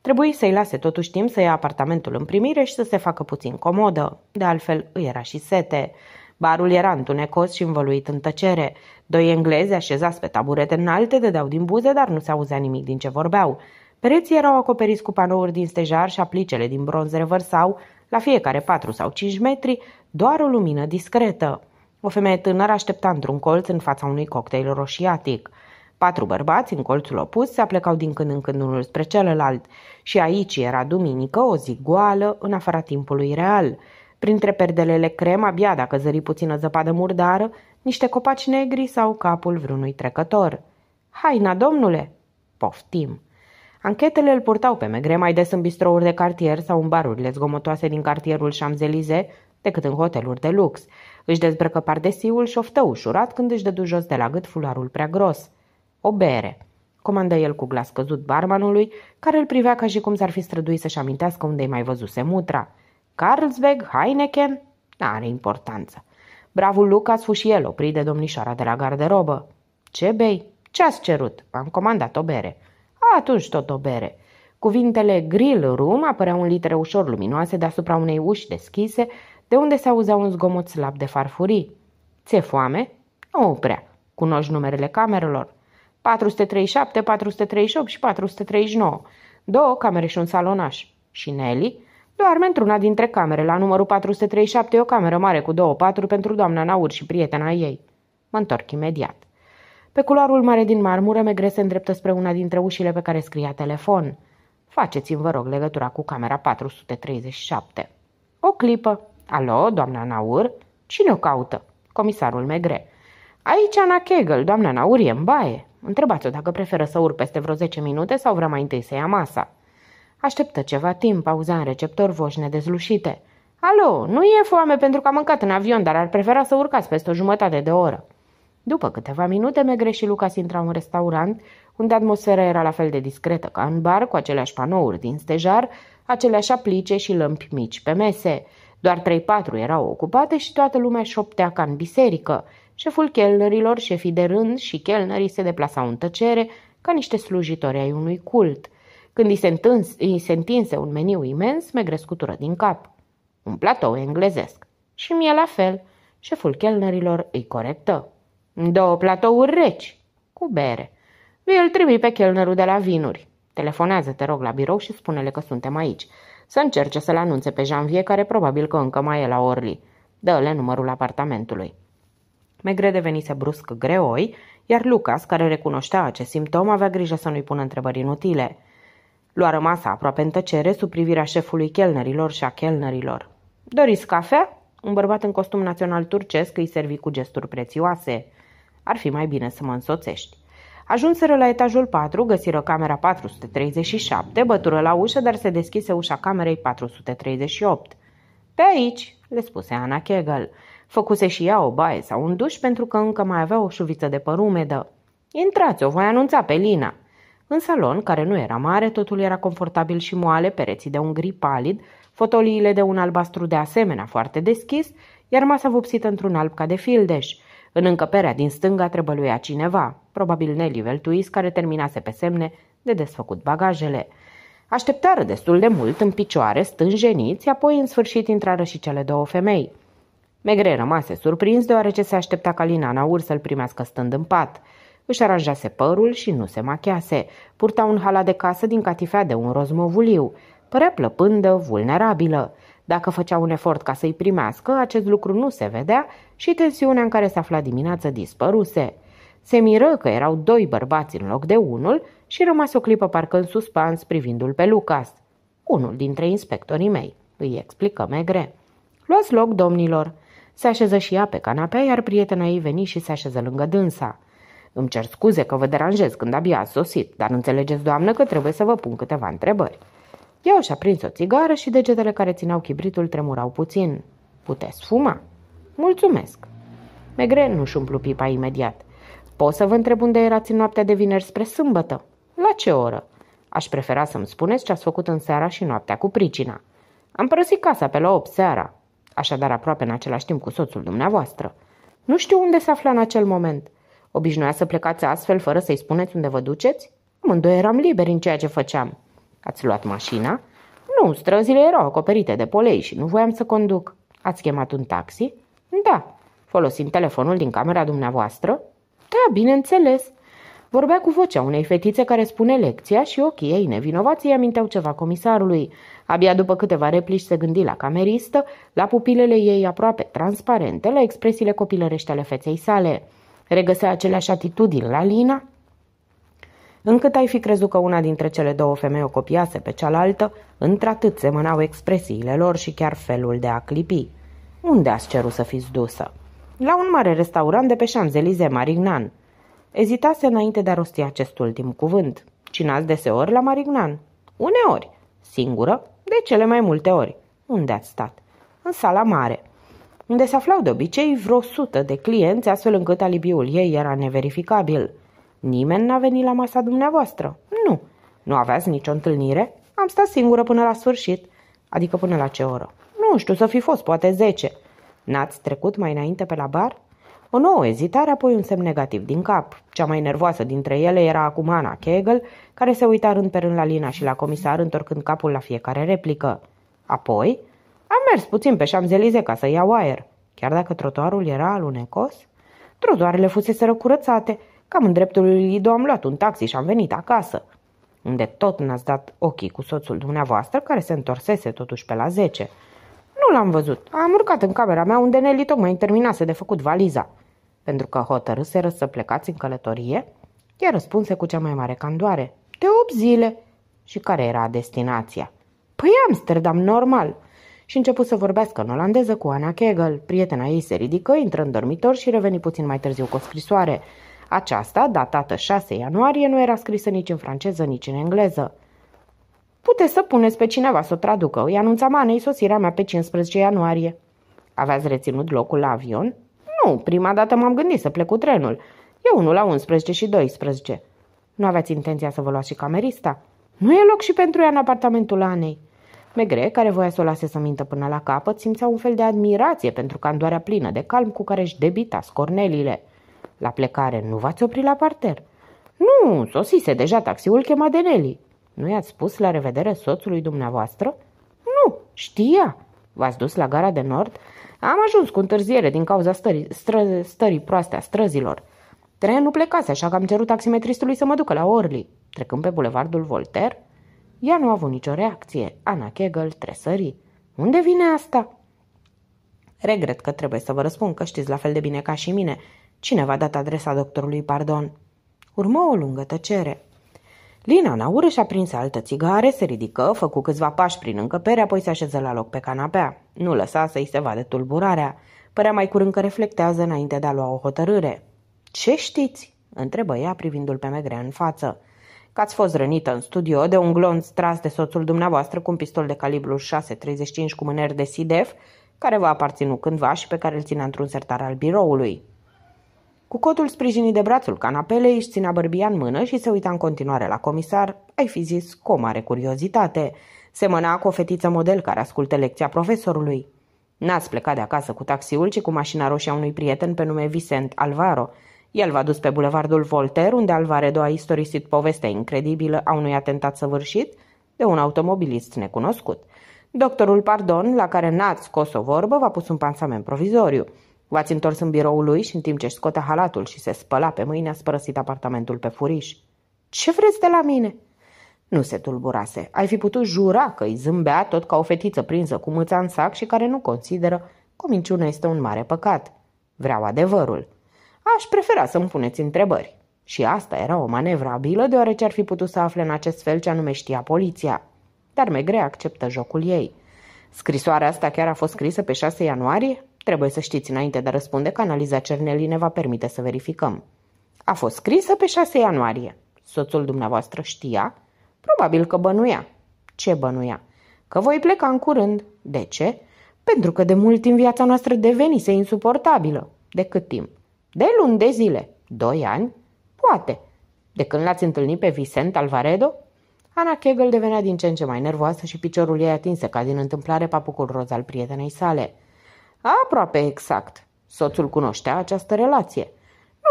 Trebuie să-i lase totuși timp să ia apartamentul în primire și să se facă puțin comodă. De altfel, îi era și sete. Barul era întunecos și învăluit în tăcere. Doi englezi așezați pe taburete înalte dădeau din buze, dar nu se auzea nimic din ce vorbeau. Pereții erau acoperiți cu panouri din stejar și aplicele din bronz revărsau, la fiecare patru sau cinci metri, doar o lumină discretă. O femeie tânără aștepta într-un colț în fața unui cocktail roșiatic. Patru bărbați, în colțul opus, se aplecau din când în când unul spre celălalt. Și aici era duminică, o zi goală, în afara timpului real – Printre perdelele crem, abia dacă zări puțină zăpadă murdară, niște copaci negri sau capul vreunui trecător. Haina, domnule! Poftim! Anchetele îl purtau pe Megre mai des în bistrouri de cartier sau în barurile zgomotoase din cartierul Champs-Élysées decât în hoteluri de lux. Își dezbrăcă pardesiul și oftă ușurat când își dădu jos de la gât fularul prea gros. O bere. Comandă el cu glas căzut barmanului, care îl privea ca și cum s-ar fi străduit să-și amintească unde-i mai văzuse mutra. Carlsberg, Heineken, n-are importanță. Bravul Lucas fu și el oprit de domnișoara de la garderobă. Ce bei? Ce ați cerut? Am comandat o bere. A, atunci tot o bere. Cuvintele grill room apăreau în litere ușor luminoase deasupra unei uși deschise, de unde se auzea un zgomot slab de farfurii. Ți-e foame? Nu prea. Cunoști numerele camerelor. 437, 438 și 439. Două camere și un salonaș. Și Nelly Doarme într-una dintre camere, la numărul 437 o cameră mare cu două patru pentru doamna Naur și prietena ei. Mă întorc imediat. Pe culoarul mare din marmură, Megre se îndreptă spre una dintre ușile pe care scria telefon. Faceți-mi, vă rog, legătura cu camera 437. O clipă. Alo, doamna Naur? Cine o caută? Comisarul Megre. Aici Ana Kegel, doamna Naur e în baie. Întrebați-o dacă preferă să urc peste vreo 10 minute sau vrea mai întâi să ia masa. Așteptă ceva timp, auza în receptor voci nedezlușite. Alo, nu e foame pentru că am mâncat în avion, dar ar prefera să urcați peste o jumătate de oră. După câteva minute, Megre și Lucas intrau în restaurant, unde atmosfera era la fel de discretă ca în bar, cu aceleași panouri din stejar, aceleași aplice și lămpi mici pe mese. Doar trei patru erau ocupate și toată lumea șoptea ca în biserică. Șeful chelnerilor, șefii de rând și chelnerii se deplasau în tăcere, ca niște slujitori ai unui cult – când îi se, întâns, îi se întinse un meniu imens, me crescutură din cap. Un platou englezesc. Și mie la fel. Șeful chelnerilor îi corectă. Două platouri reci, cu bere. vi îl trimi pe chelnerul de la vinuri. Telefonează, te rog, la birou și spune-le că suntem aici. Să încerce să-l anunțe pe Janvier, care probabil că încă mai e la Orly. Dă-le numărul apartamentului. Megre devenise brusc greoi, iar Lucas, care recunoștea acest simptom, avea grijă să nu-i pună întrebări inutile – Lua masa aproape în tăcere sub privirea șefului chelnerilor și a chelnerilor. Doriți cafea? Un bărbat în costum național turcesc îi servi cu gesturi prețioase. Ar fi mai bine să mă însoțești. Ajunseră la etajul 4, găsiră camera 437, bătură la ușă, dar se deschise ușa camerei 438. Pe aici, le spuse Ana Kegel. Făcuse și ea o baie sau un duș pentru că încă mai avea o șuviță de păr umedă. Intrați-o, voi anunța pe Lina. În salon, care nu era mare, totul era confortabil și moale, pereții de un gri palid, fotoliile de un albastru de asemenea foarte deschis, iar masa vopsită într-un alb ca de fildeș. În încăperea din stânga trebăluia cineva, probabil Nelly Veltuis, care terminase pe semne de desfăcut bagajele. Așteptară destul de mult, în picioare, stânjeniți, apoi în sfârșit intrară și cele două femei. Megre rămase surprins deoarece se aștepta ca Lina, Ur să-l primească stând în pat – își aranjase părul și nu se machiase. Purta un halat de casă din catifea de un rozmovuliu. Părea plăpândă, vulnerabilă. Dacă făcea un efort ca să-i primească, acest lucru nu se vedea și tensiunea în care se afla dimineață dispăruse. Se miră că erau doi bărbați în loc de unul și rămase o clipă parcă în suspans privindu-l pe Lucas. Unul dintre inspectorii mei, îi explică Megre. Luați loc, domnilor! Se așeză și ea pe canapea, iar prietena ei veni și se așeză lângă dânsa. Îmi cer scuze că vă deranjez când abia ați sosit, dar înțelegeți, doamnă, că trebuie să vă pun câteva întrebări. Eu și-a prins o țigară și degetele care țineau chibritul tremurau puțin. Puteți fuma? Mulțumesc. Megre nu-și umplu pipa imediat. Pot să vă întreb unde erați în noaptea de vineri spre sâmbătă? La ce oră? Aș prefera să-mi spuneți ce ați făcut în seara și noaptea cu pricina. Am părăsit casa pe la 8 seara, așadar aproape în același timp cu soțul dumneavoastră. Nu știu unde se afla în acel moment. Obișnuia să plecați astfel fără să-i spuneți unde vă duceți? Amândoi eram liberi în ceea ce făceam. Ați luat mașina? Nu, străzile erau acoperite de polei și nu voiam să conduc. Ați chemat un taxi? Da. Folosim telefonul din camera dumneavoastră? Da, bineînțeles. Vorbea cu vocea unei fetițe care spune lecția și ochii ei nevinovați îi aminteau ceva comisarului. Abia după câteva replici se gândi la cameristă, la pupilele ei aproape transparente, la expresiile copilărești ale feței sale regăsea aceleași atitudini la Lina? Încât ai fi crezut că una dintre cele două femei o copiase pe cealaltă, într-atât semănau expresiile lor și chiar felul de a clipi. Unde ați cerut să fiți dusă? La un mare restaurant de pe Șanzelize Marignan. Ezitase înainte de a rosti acest ultim cuvânt. Cinați deseori la Marignan. Uneori. Singură? De cele mai multe ori. Unde ați stat? În sala mare unde se aflau de obicei vreo sută de clienți, astfel încât alibiul ei era neverificabil. Nimeni n-a venit la masa dumneavoastră. Nu. Nu aveați nicio întâlnire? Am stat singură până la sfârșit. Adică până la ce oră? Nu știu, să fi fost, poate zece. N-ați trecut mai înainte pe la bar? O nouă ezitare, apoi un semn negativ din cap. Cea mai nervoasă dintre ele era acum Ana Kegel, care se uita rând pe rând la Lina și la comisar, întorcând capul la fiecare replică. Apoi, am mers puțin pe șamzelize ca să iau aer. Chiar dacă trotuarul era alunecos, trotuarele fuseseră curățate. Cam în dreptul lui Lido am luat un taxi și am venit acasă. Unde tot n-ați dat ochii cu soțul dumneavoastră, care se întorsese totuși pe la 10. Nu l-am văzut. Am urcat în camera mea unde Nelly tocmai terminase de făcut valiza. Pentru că hotărâseră să plecați în călătorie, ea răspunse cu cea mai mare candoare. De 8 zile. Și care era destinația? Păi Amsterdam, normal și început să vorbească în olandeză cu Ana Kegel. Prietena ei se ridică, intră în dormitor și reveni puțin mai târziu cu o scrisoare. Aceasta, datată 6 ianuarie, nu era scrisă nici în franceză, nici în engleză. Puteți să puneți pe cineva să o traducă. Îi anunța Manei sosirea mea pe 15 ianuarie. Aveați reținut locul la avion? Nu, prima dată m-am gândit să plec cu trenul. E unul la 11 și 12. Nu aveți intenția să vă luați și camerista? Nu e loc și pentru ea în apartamentul Anei. Megre, care voia să o lase să mintă până la capăt, simțea un fel de admirație pentru candoarea plină de calm cu care își debita scornelile. La plecare, nu v-ați oprit la parter? Nu, sosise deja taxiul chema de Nelly. Nu i-ați spus la revedere soțului dumneavoastră? Nu, știa. V-ați dus la gara de nord? Am ajuns cu întârziere din cauza stării, stră, stării proaste a străzilor. Trenul plecase, așa că am cerut taximetristului să mă ducă la Orly. Trecând pe bulevardul Voltaire, ea nu a avut nicio reacție. Ana Kegel tresări. Unde vine asta? Regret că trebuie să vă răspund că știți la fel de bine ca și mine. Cineva a dat adresa doctorului Pardon. Urmă o lungă tăcere. Lina în aură, și-a prins altă țigare, se ridică, făcu câțiva pași prin încăpere, apoi se așeză la loc pe canapea. Nu lăsa să-i se vadă tulburarea. Părea mai curând că reflectează înainte de a lua o hotărâre. Ce știți?" întrebă ea privindu-l pe Megrea în față că ați fost rănită în studio de un glonț tras de soțul dumneavoastră cu un pistol de calibru 6.35 cu mâner de SIDEF, care vă aparținu cândva și pe care îl ținea într-un sertar al biroului. Cu cotul sprijinit de brațul canapelei, își ținea bărbia în mână și se uita în continuare la comisar, ai fi zis cu o mare curiozitate. Semăna cu o fetiță model care ascultă lecția profesorului. N-ați plecat de acasă cu taxiul, ci cu mașina roșie a unui prieten pe nume Vicent Alvaro – el v-a dus pe bulevardul Voltaire, unde Alvaredo a istorisit povestea incredibilă a unui atentat săvârșit de un automobilist necunoscut. Doctorul Pardon, la care n-ați scos o vorbă, v-a pus un pansament provizoriu. V-ați întors în biroul lui și în timp ce își scotea halatul și se spăla pe mâini, a spărăsit apartamentul pe furiș. Ce vreți de la mine?" Nu se tulburase. Ai fi putut jura că îi zâmbea tot ca o fetiță prinsă cu mâța în sac și care nu consideră că minciună este un mare păcat. Vreau adevărul. Aș prefera să-mi puneți întrebări. Și asta era o manevră abilă, deoarece ar fi putut să afle în acest fel ce anume știa poliția. Dar Megre acceptă jocul ei. Scrisoarea asta chiar a fost scrisă pe 6 ianuarie? Trebuie să știți înainte de a răspunde că analiza Cernelii ne va permite să verificăm. A fost scrisă pe 6 ianuarie. Soțul dumneavoastră știa? Probabil că bănuia. Ce bănuia? Că voi pleca în curând. De ce? Pentru că de mult timp viața noastră devenise insuportabilă. De cât timp? De luni de zile. Doi ani? Poate. De când l-ați întâlnit pe Vicent Alvaredo? Ana Kegel devenea din ce în ce mai nervoasă și piciorul ei atinse ca din întâmplare papucul roz al prietenei sale. Aproape exact. Soțul cunoștea această relație.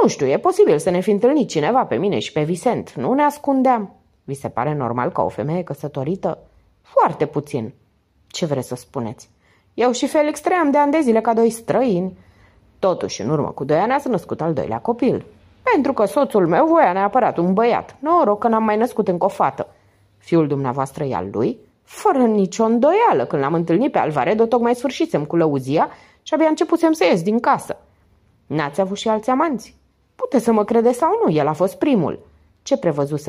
Nu știu, e posibil să ne fi întâlnit cineva pe mine și pe Vicent. Nu ne ascundeam. Vi se pare normal ca o femeie căsătorită? Foarte puțin. Ce vreți să spuneți? Eu și Felix trăiam de ani de zile ca doi străini. Totuși, în urmă cu doi ani a născut al doilea copil. Pentru că soțul meu voia neapărat un băiat. Noroc că n-am mai născut încă o fată. Fiul dumneavoastră e al lui? Fără nicio îndoială, când l-am întâlnit pe Alvaredo, tocmai sfârșisem cu lăuzia și abia începusem să ies din casă. N-ați avut și alți amanți? Puteți să mă credeți sau nu, el a fost primul. Ce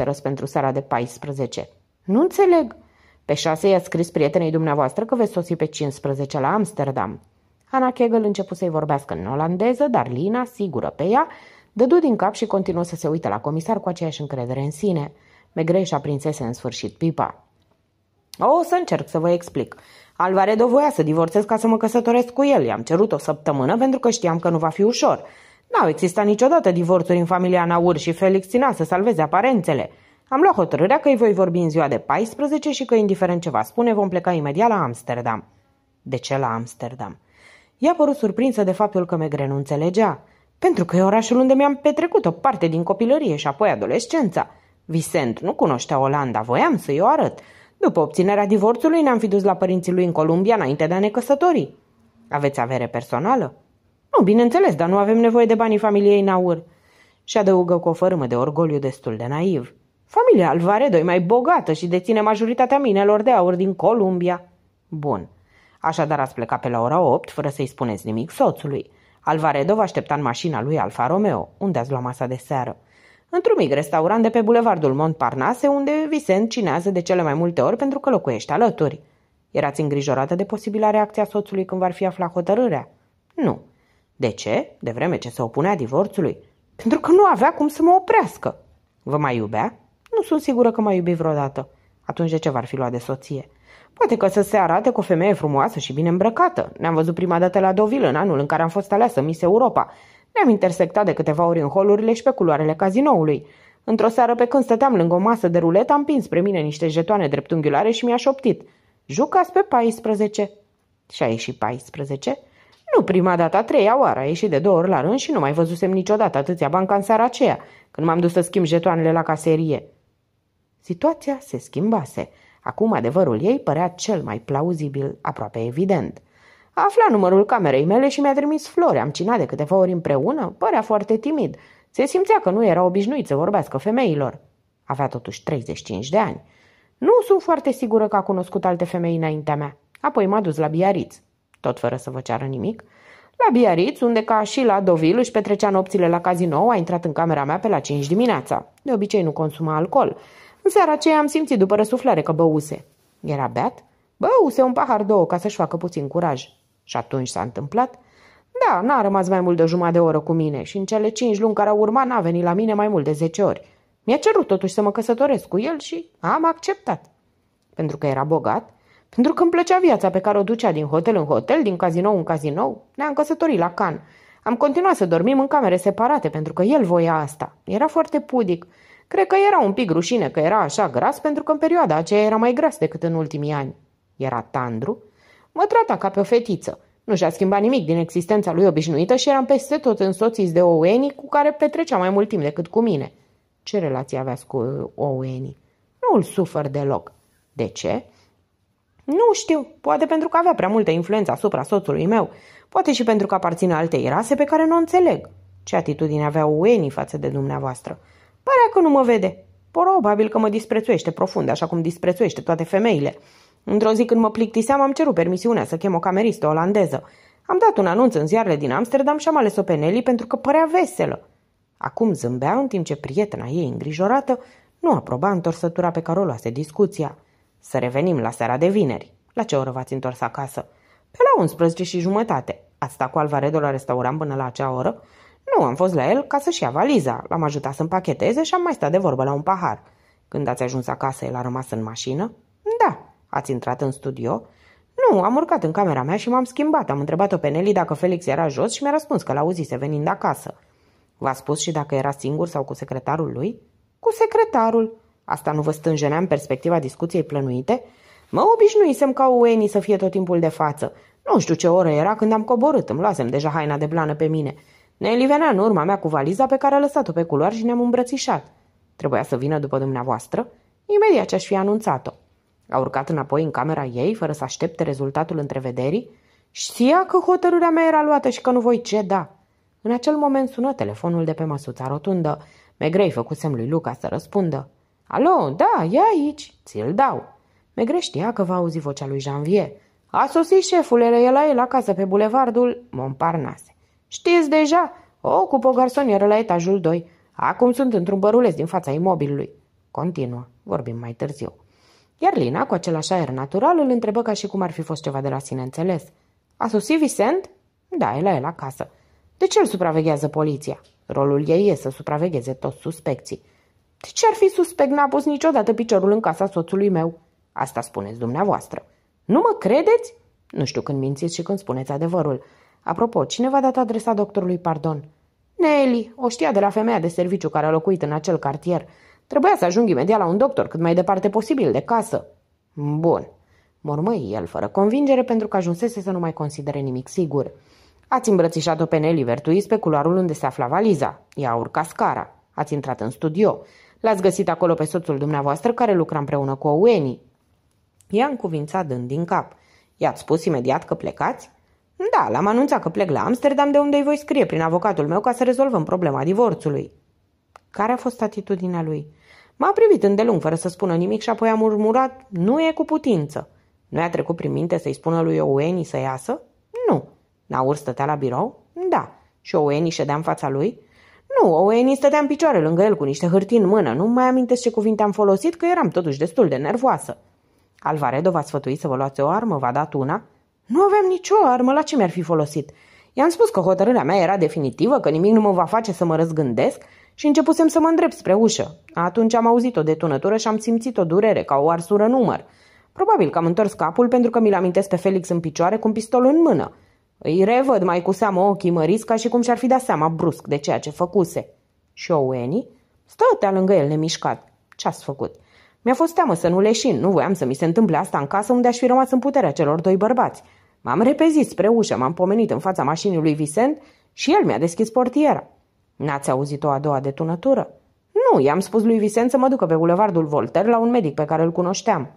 răs pentru seara de 14? Nu înțeleg. Pe șase i-a scris prietenei dumneavoastră că veți sosi pe 15 la Amsterdam. Ana Kegel început să-i vorbească în olandeză, dar Lina, sigură pe ea, dădu din cap și continuă să se uite la comisar cu aceeași încredere în sine. Megreșa prințese în sfârșit pipa. O să încerc să vă explic. Alvaredo voia să divorțez ca să mă căsătoresc cu el. I-am cerut o săptămână pentru că știam că nu va fi ușor. N-au existat niciodată divorțuri în familia Naur și Felix ținea să salveze aparențele. Am luat hotărârea că îi voi vorbi în ziua de 14 și că, indiferent ce va spune, vom pleca imediat la Amsterdam. De ce la Amsterdam? I-a părut surprinsă de faptul că Megre nu înțelegea. Pentru că e orașul unde mi-am petrecut o parte din copilărie și apoi adolescența. Vicent nu cunoștea Olanda, voiam să-i o arăt. După obținerea divorțului ne-am fi dus la părinții lui în Columbia înainte de a ne căsători. Aveți avere personală? Nu, bineînțeles, dar nu avem nevoie de banii familiei naur. Și adăugă cu o fărâmă de orgoliu destul de naiv. Familia Alvaredo e mai bogată și deține majoritatea minelor de aur din Columbia. Bun, Așadar ați plecat pe la ora 8, fără să-i spuneți nimic soțului. Alvaredo vă aștepta în mașina lui Alfa Romeo, unde ați luat masa de seară. Într-un mic restaurant de pe bulevardul Montparnasse, unde Vicent cinează de cele mai multe ori pentru că locuiește alături. Erați îngrijorată de posibila reacția soțului când v-ar fi aflat hotărârea? Nu. De ce? De vreme ce se opunea divorțului. Pentru că nu avea cum să mă oprească. Vă mai iubea? Nu sunt sigură că m-a iubit vreodată. Atunci de ce v-ar fi luat de soție? Poate că să se arate cu o femeie frumoasă și bine îmbrăcată. Ne-am văzut prima dată la Deauville în anul în care am fost aleasă Miss Europa. Ne-am intersectat de câteva ori în holurile și pe culoarele cazinoului. Într-o seară pe când stăteam lângă o masă de rulet, am pins spre mine niște jetoane dreptunghiulare și mi-a șoptit. Jucați pe 14. Și a ieșit 14? Nu prima dată, a treia oară, a ieșit de două ori la rând și nu mai văzusem niciodată atâția banca în seara aceea, când m-am dus să schimb jetoanele la caserie. Situația se schimbase. Acum adevărul ei părea cel mai plauzibil, aproape evident. A aflat numărul camerei mele și mi-a trimis flori. Am cinat de câteva ori împreună, părea foarte timid. Se simțea că nu era obișnuit să vorbească femeilor. Avea totuși 35 de ani. Nu sunt foarte sigură că a cunoscut alte femei înaintea mea. Apoi m-a dus la Biarritz, tot fără să vă ceară nimic. La Biarritz, unde ca și la Dovil își petrecea nopțile la cazinou, a intrat în camera mea pe la 5 dimineața. De obicei nu consuma alcool. În seara aceea am simțit după răsuflare că băuse. Era beat? Băuse un pahar două ca să-și facă puțin curaj. Și atunci s-a întâmplat? Da, n-a rămas mai mult de jumătate de oră cu mine și în cele cinci luni care au urmat n-a venit la mine mai mult de zece ori. Mi-a cerut totuși să mă căsătoresc cu el și am acceptat. Pentru că era bogat, pentru că îmi plăcea viața pe care o ducea din hotel în hotel, din cazinou în cazinou, ne-am căsătorit la Can. Am continuat să dormim în camere separate pentru că el voia asta. Era foarte pudic Cred că era un pic rușine că era așa gras pentru că în perioada aceea era mai gras decât în ultimii ani. Era tandru. Mă trata ca pe o fetiță. Nu și-a schimbat nimic din existența lui obișnuită și eram peste tot însoțiți de Oweni cu care petrecea mai mult timp decât cu mine. Ce relație avea cu Oweni? Nu îl sufăr deloc. De ce? Nu știu, poate pentru că avea prea multă influență asupra soțului meu, poate și pentru că aparține altei rase pe care nu o înțeleg. Ce atitudine avea Oweni față de dumneavoastră? Pare că nu mă vede. Probabil că mă disprețuiește profund, așa cum disprețuiește toate femeile. Într-o zi când mă plictiseam, am cerut permisiunea să chem o cameristă olandeză. Am dat un anunț în ziarele din Amsterdam și am ales-o pe Nelly pentru că părea veselă. Acum zâmbea, în timp ce prietena ei îngrijorată nu aproba întorsătura pe care o luase discuția. Să revenim la seara de vineri. La ce oră v-ați întors acasă? Pe la 11 și jumătate. Ați stat cu Alvaredo la restaurant până la acea oră? Nu, am fost la el ca să-și ia valiza. L-am ajutat să împacheteze și am mai stat de vorbă la un pahar. Când ați ajuns acasă, el a rămas în mașină? Da. Ați intrat în studio? Nu, am urcat în camera mea și m-am schimbat. Am întrebat-o pe Nelly dacă Felix era jos și mi-a răspuns că l-auzise venind acasă. V-a spus și dacă era singur sau cu secretarul lui? Cu secretarul. Asta nu vă stânjenea în perspectiva discuției plănuite? Mă obișnuisem ca Ueni să fie tot timpul de față. Nu știu ce oră era când am coborât, îmi luasem deja haina de blană pe mine. Ne livena în urma mea cu valiza pe care a lăsat-o pe culoar și ne-am îmbrățișat. Trebuia să vină după dumneavoastră? Imediat ce aș fi anunțat-o. A urcat înapoi în camera ei, fără să aștepte rezultatul întrevederii. Știa că hotărârea mea era luată și că nu voi ceda. În acel moment sună telefonul de pe măsuța rotundă. Megrei făcu semn lui Luca să răspundă. Alo, da, e aici, ți-l dau. Megre știa că va auzi vocea lui Janvier. A sosit șeful, el e la el acasă pe bulevardul Montparnasse. Știți deja, ocup o garsonieră la etajul 2. Acum sunt într-un băruleț din fața imobilului. Continuă, vorbim mai târziu. Iar Lina, cu același aer natural, îl întrebă ca și cum ar fi fost ceva de la sine înțeles. A sosit Vicent? Da, e la el acasă. De ce îl supraveghează poliția? Rolul ei e să supravegheze toți suspecții. De ce ar fi suspect? N-a pus niciodată piciorul în casa soțului meu. Asta spuneți dumneavoastră. Nu mă credeți? Nu știu când mințiți și când spuneți adevărul. Apropo, cine v-a dat adresa doctorului Pardon? Nelly, o știa de la femeia de serviciu care a locuit în acel cartier. Trebuia să ajung imediat la un doctor, cât mai departe posibil de casă. Bun, mormăi el fără convingere pentru că ajunsese să nu mai considere nimic sigur. Ați îmbrățișat-o pe Nelly Vertuis pe culoarul unde se afla valiza. Ea a urcat scara. Ați intrat în studio. L-ați găsit acolo pe soțul dumneavoastră care lucra împreună cu i a încuvințat dând din cap. I-ați spus imediat că plecați? Da, l-am anunțat că plec la Amsterdam, de unde îi voi scrie prin avocatul meu ca să rezolvăm problema divorțului. Care a fost atitudinea lui? M-a privit îndelung, fără să spună nimic, și apoi a murmurat, nu e cu putință. Nu i-a trecut prin minte să-i spună lui Oweni să iasă? Nu. Naur stătea la birou? Da. Și Oweni ședea în fața lui? Nu, Oweni stătea în picioare lângă el cu niște hârtii în mână. Nu mai amintesc ce cuvinte am folosit, că eram totuși destul de nervoasă. Alvaredo v-a sfătuit să vă luați o armă, v-a dat una? Nu aveam nicio armă, la ce mi-ar fi folosit? I-am spus că hotărârea mea era definitivă, că nimic nu mă va face să mă răzgândesc și începusem să mă îndrept spre ușă. Atunci am auzit o detunătură și am simțit o durere, ca o arsură număr. Probabil că am întors capul pentru că mi-l amintesc pe Felix în picioare cu un pistol în mână. Îi revăd mai cu seamă ochii măriți ca și cum și-ar fi dat seama brusc de ceea ce făcuse. Și Oweni stătea lângă el nemișcat. Ce-ați făcut? Mi-a fost teamă să nu leșin, nu voiam să mi se întâmple asta în casă unde aș fi rămas în puterea celor doi bărbați – M-am repezit spre ușă, m-am pomenit în fața mașinii lui Vicent și el mi-a deschis portiera. N-ați auzit o a doua detunătură? Nu, i-am spus lui Vicent să mă ducă pe bulevardul Volter la un medic pe care îl cunoșteam.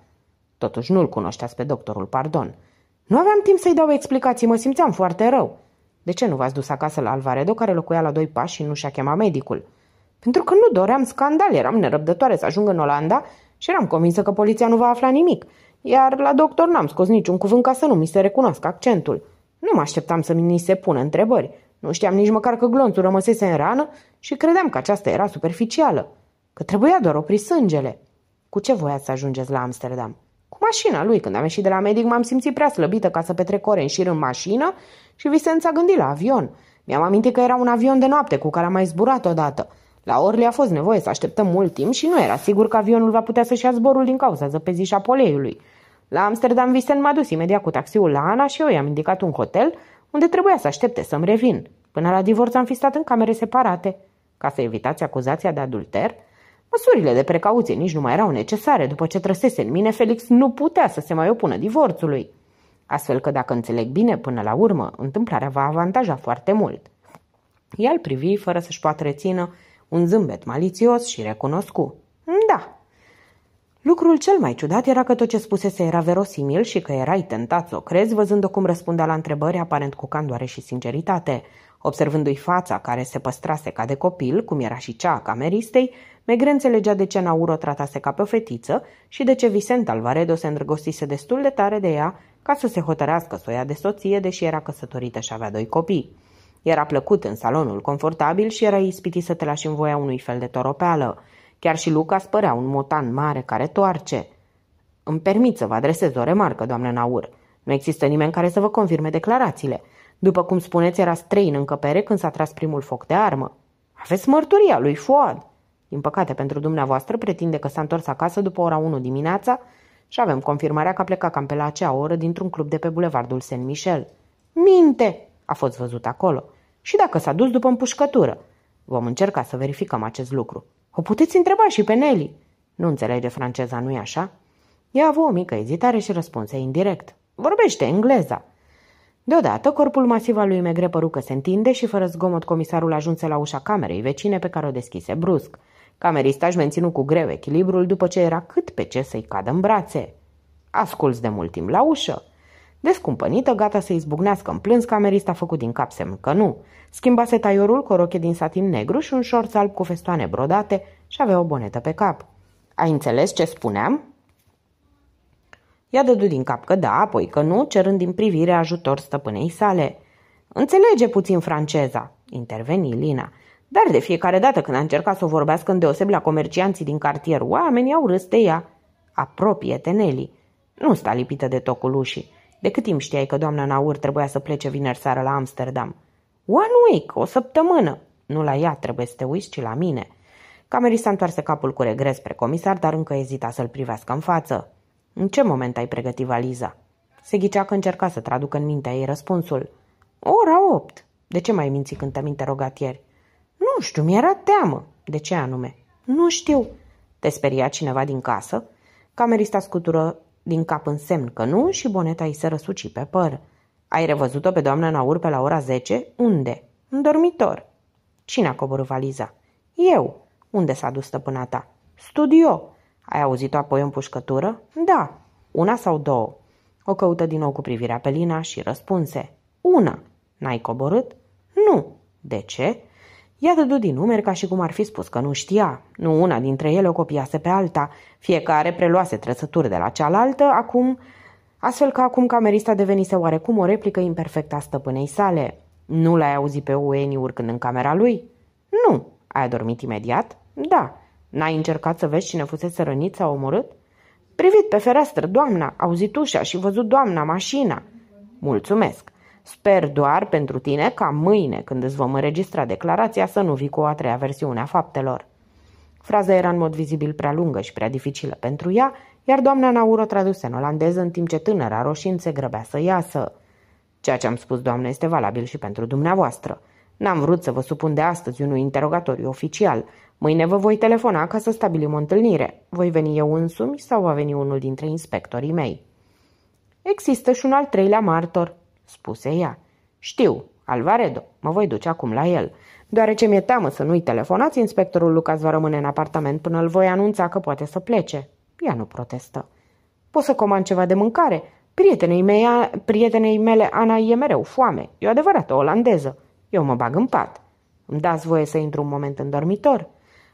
Totuși nu-l cunoșteați pe doctorul, pardon. Nu aveam timp să-i dau explicații, mă simțeam foarte rău. De ce nu v-ați dus acasă la Alvaredo, care locuia la doi pași și nu și-a chemat medicul? Pentru că nu doream scandal, eram nerăbdătoare să ajung în Olanda și eram convinsă că poliția nu va afla nimic. Iar la doctor n-am scos niciun cuvânt ca să nu mi se recunoască accentul. Nu mă așteptam să mi se pună întrebări. Nu știam nici măcar că glonțul rămăsese în rană și credeam că aceasta era superficială. Că trebuia doar opri sângele. Cu ce voia să ajungeți la Amsterdam? Cu mașina lui. Când am ieșit de la medic, m-am simțit prea slăbită ca să petrec ore în șir în mașină și Vicența a gândit la avion. Mi-am amintit că era un avion de noapte cu care am mai zburat odată. La Orly a fost nevoie să așteptăm mult timp și nu era sigur că avionul va putea să-și ia zborul din cauza zăpezii și a poleiului. La Amsterdam Visen m-a dus imediat cu taxiul la Ana și eu i-am indicat un hotel unde trebuia să aștepte să-mi revin. Până la divorț am fi stat în camere separate. Ca să evitați acuzația de adulter, măsurile de precauție nici nu mai erau necesare. După ce trăsese în mine, Felix nu putea să se mai opună divorțului. Astfel că, dacă înțeleg bine, până la urmă, întâmplarea va avantaja foarte mult. El privi, fără să-și poată rețină, un zâmbet malițios și recunoscu. Da, Lucrul cel mai ciudat era că tot ce spusese era verosimil și că erai tentat să o crezi, văzând-o cum răspundea la întrebări aparent cu candoare și sinceritate. Observându-i fața care se păstrase ca de copil, cum era și cea a cameristei, Megre înțelegea de ce Nauro tratase ca pe o fetiță și de ce Vicent Alvaredo se îndrăgostise destul de tare de ea ca să se hotărească să o ia de soție, deși era căsătorită și avea doi copii. Era plăcut în salonul confortabil și era ispitit să te lași în voia unui fel de toropeală. Chiar și Luca spărea un motan mare care toarce. Îmi permit să vă adresez o remarcă, doamnă Naur. Nu există nimeni care să vă confirme declarațiile. După cum spuneți, era străin în căpere când s-a tras primul foc de armă. Aveți mărturia lui foad. Din păcate pentru dumneavoastră, pretinde că s-a întors acasă după ora 1 dimineața și avem confirmarea că a plecat cam pe la acea oră dintr-un club de pe bulevardul Saint-Michel. Minte! A fost văzut acolo. Și dacă s-a dus după împușcătură? Vom încerca să verificăm acest lucru. O puteți întreba și pe Nelly. Nu înțelege franceza, nu-i așa? Ea a avut o mică ezitare și răspunse indirect. Vorbește engleza. Deodată, corpul masiv al lui Megre păru că se întinde și fără zgomot comisarul ajunse la ușa camerei vecine pe care o deschise brusc. Camerista își menținu cu greu echilibrul după ce era cât pe ce să-i cadă în brațe. Asculți de mult timp la ușă. Descumpănită, gata să izbucnească în plâns, camerista a făcut din cap semn că nu. Schimbase taiorul cu o roche din satin negru și un șorț alb cu festoane brodate și avea o bonetă pe cap. Ai înțeles ce spuneam?" Ea dădu din cap că da, apoi că nu, cerând din privire ajutor stăpânei sale. Înțelege puțin franceza, interveni Lina. Dar de fiecare dată când a încercat să o vorbească îndeoseb la comercianții din cartier, oamenii au râs de ea. Apropie Teneli. Nu sta lipită de tocul ușii. De cât timp știai că doamna Naur trebuia să plece vineri seară la Amsterdam? One week, o săptămână. Nu la ea trebuie să te uiți, ci la mine. Camerista întoarse capul cu regres spre comisar, dar încă ezita să-l privească în față. În ce moment ai pregătit valiza? Se ghicea că încerca să traducă în mintea ei răspunsul. Ora 8. De ce mai minți când te-am interogat ieri? Nu știu, mi-era teamă. De ce anume? Nu știu. Te speria cineva din casă? Camerista scutură din cap în semn că nu și boneta îi se răsuci pe păr. Ai revăzut-o pe doamna Naur pe la ora 10? Unde? În dormitor. Cine a coborât valiza? Eu. Unde s-a dus stăpâna ta? Studio. Ai auzit-o apoi o pușcătură? Da. Una sau două? O căută din nou cu privirea pe Lina și răspunse. Una. N-ai coborât? Nu. De ce? Ea dădu din numeri ca și cum ar fi spus că nu știa. Nu una dintre ele o copiase pe alta. Fiecare preluase trăsături de la cealaltă, acum, astfel că acum camerista devenise oarecum o replică imperfectă a stăpânei sale. Nu l-ai auzit pe Ueni urcând în camera lui? Nu. Ai adormit imediat? Da. N-ai încercat să vezi cine fusese rănit sau omorât? Privit pe fereastră, doamna, auzit ușa și văzut doamna, mașina. Mulțumesc. Sper doar pentru tine ca mâine, când îți vom înregistra declarația, să nu vii cu o a treia versiune a faptelor. Fraza era în mod vizibil prea lungă și prea dificilă pentru ea, iar doamna Nauro traduse în olandeză în timp ce tânăra roșind se grăbea să iasă. Ceea ce am spus, doamne, este valabil și pentru dumneavoastră. N-am vrut să vă supun de astăzi unui interogatoriu oficial. Mâine vă voi telefona ca să stabilim o întâlnire. Voi veni eu însumi sau va veni unul dintre inspectorii mei. Există și un al treilea martor, spuse ea. Știu, Alvaredo, mă voi duce acum la el. Deoarece mi-e teamă să nu-i telefonați, inspectorul Lucas va rămâne în apartament până îl voi anunța că poate să plece. Ea nu protestă. Poți să comand ceva de mâncare? Prietenei, mea, prietenei mele, Ana, e mereu foame. E o adevărată olandeză. Eu mă bag în pat. Îmi dați voie să intru un moment în dormitor?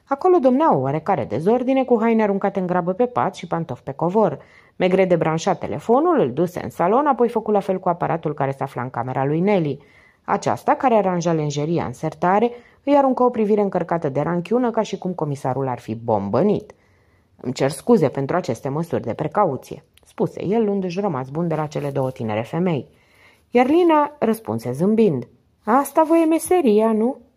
Acolo domnea o oarecare dezordine cu haine aruncate în grabă pe pat și pantofi pe covor. Megre debranșa telefonul, îl duse în salon, apoi făcu la fel cu aparatul care se afla în camera lui Nelly. Aceasta, care aranja lenjeria în sertare, îi aruncă o privire încărcată de ranchiună ca și cum comisarul ar fi bombănit. Îmi cer scuze pentru aceste măsuri de precauție, spuse el, luându-și rămas bun de la cele două tinere femei. Iar Lina răspunse zâmbind. Asta voi e meseria, nu?"